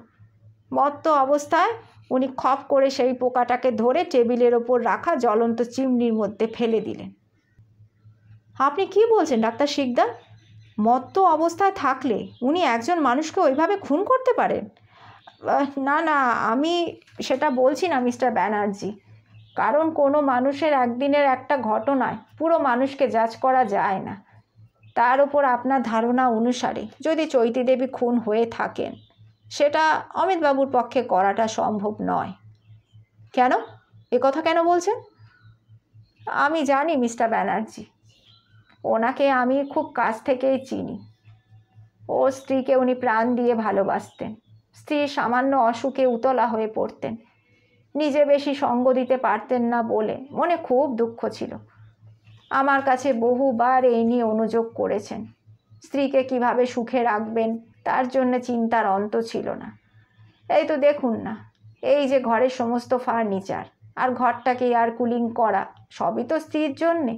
মত্ত অবস্থায় উনি খপ করে সেই পোকাটাকে ধরে টেবিলের ওপর রাখা জ্বলন্ত চিমনির মধ্যে ফেলে দিলেন আপনি কি বলছেন ডাক্তার শিকদার মত্ত অবস্থায় থাকলে উনি একজন মানুষকে ওইভাবে খুন করতে পারেন না না আমি সেটা বলছি না মিস্টার ব্যানার্জি কারণ কোনো মানুষের একদিনের একটা ঘটনায় পুরো মানুষকে জাজ করা যায় না তার উপর আপনার ধারণা অনুসারে যদি চৈতী দেবী খুন হয়ে থাকেন সেটা অমিতবাবুর পক্ষে করাটা সম্ভব নয় কেন এ কথা কেন বলছেন আমি জানি মিস্টার ব্যানার্জি ওনাকে আমি খুব কাছ থেকেই চিনি ও স্ত্রীকে উনি প্রাণ দিয়ে ভালোবাসতেন স্ত্রী সামান্য অসুখে উতলা হয়ে পড়তেন নিজে বেশি সঙ্গ দিতে পারতেন না বলে মনে খুব দুঃখ ছিল আমার কাছে বহুবার এই নিয়ে অনুযোগ করেছেন স্ত্রীকে কিভাবে সুখে রাখবেন তার জন্য চিন্তার অন্ত ছিল না এই তো দেখুন না এই যে ঘরের সমস্ত ফার্নিচার আর ঘরটাকে এয়ার কুলিং করা সবই তো স্ত্রীর জন্যে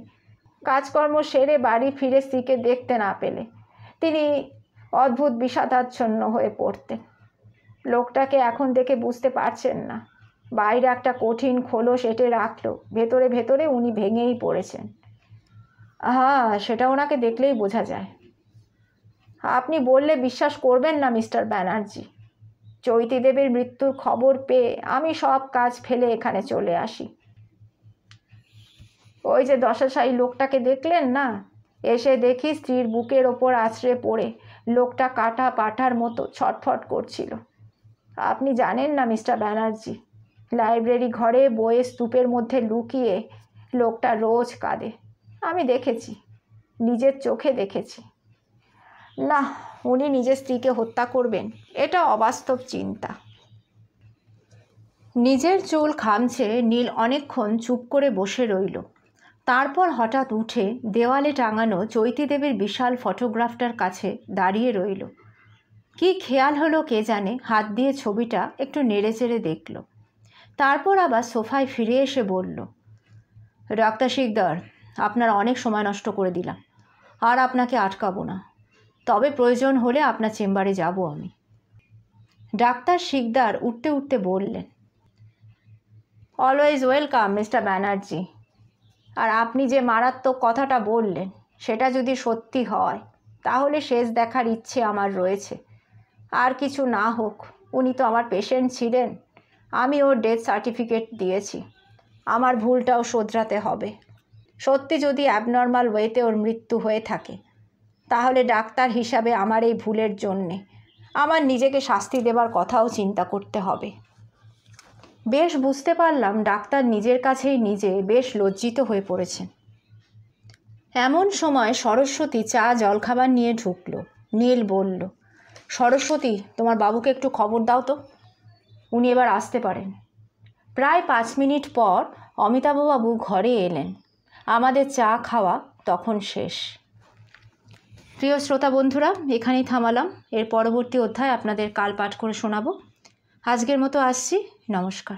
কাজকর্ম সেরে বাড়ি ফিরে স্ত্রীকে দেখতে না পেলে তিনি অদ্ভুত বিষাদাচ্ছন্ন হয়ে পড়তেন লোকটাকে এখন দেখে বুঝতে পারছেন না বাইরে একটা কঠিন খোলো সেটে রাখলো ভেতরে ভেতরে উনি ভেঙেই পড়েছেন হ্যাঁ সেটা ওনাকে দেখলেই বোঝা যায় আপনি বললে বিশ্বাস করবেন না মিস্টার ব্যানার্জি চৈতিদেবীর মৃত্যুর খবর পেয়ে আমি সব কাজ ফেলে এখানে চলে আসি ওই যে দশাশায়ী লোকটাকে দেখলেন না এসে দেখি স্ত্রীর বুকের ওপর আশ্রে পড়ে লোকটা কাটা পাঠার মতো ছটফট করছিল আপনি জানেন না মিস্টার ব্যানার্জি লাইব্রেরি ঘরে বইয়ে স্তূপের মধ্যে লুকিয়ে লোকটা রোজ কাঁদে আমি দেখেছি নিজের চোখে দেখেছি না উনি নিজের স্ত্রীকে হত্যা করবেন এটা অবাস্তব চিন্তা নিজের চুল খামছে নীল অনেকক্ষণ চুপ করে বসে রইল তারপর হঠাৎ উঠে দেওয়ালে টাঙানো চৈতিদেবীর বিশাল ফটোগ্রাফটার কাছে দাঁড়িয়ে রইল কি খেয়াল হলো কে জানে হাত দিয়ে ছবিটা একটু নেড়ে চেড়ে দেখল তারপর আবার সোফায় ফিরে এসে বলল ডাক্তার শিকদার আপনার অনেক সময় নষ্ট করে দিলাম আর আপনাকে আটকাবো না তবে প্রয়োজন হলে আপনার চেম্বারে যাব আমি ডাক্তার শিকদার উঠতে উঠতে বললেন অলওয়েজ ওয়েলকাম মিস্টার ব্যানার্জি আর আপনি যে মারাত্মক কথাটা বললেন সেটা যদি সত্যি হয় তাহলে শেষ দেখার ইচ্ছে আমার রয়েছে আর কিছু না হোক উনি তো আমার পেশেন্ট ছিলেন আমি ওর ডেথ সার্টিফিকেট দিয়েছি আমার ভুলটাও শোধরাতে হবে সত্যি যদি অ্যাবনর্মাল ওয়েতে ওর মৃত্যু হয়ে থাকে তাহলে ডাক্তার হিসাবে আমার এই ভুলের জন্যে আমার নিজেকে শাস্তি দেবার কথাও চিন্তা করতে হবে বেশ বুঝতে পারলাম ডাক্তার নিজের কাছেই নিজে বেশ লজ্জিত হয়ে পড়েছেন এমন সময় সরস্বতী চা জলখাবার নিয়ে ঢুকল নীল বলল সরস্বতী তোমার বাবুকে একটু খবর দাও তো উনি এবার আসতে পারেন প্রায় পাঁচ মিনিট পর অমিতাভবাবু ঘরে এলেন আমাদের চা খাওয়া তখন শেষ প্রিয় শ্রোতা বন্ধুরা এখানেই থামালাম এর পরবর্তী অধ্যায় আপনাদের কাল পাঠ করে শোনাব আজকের মতো আসছি নমস্কার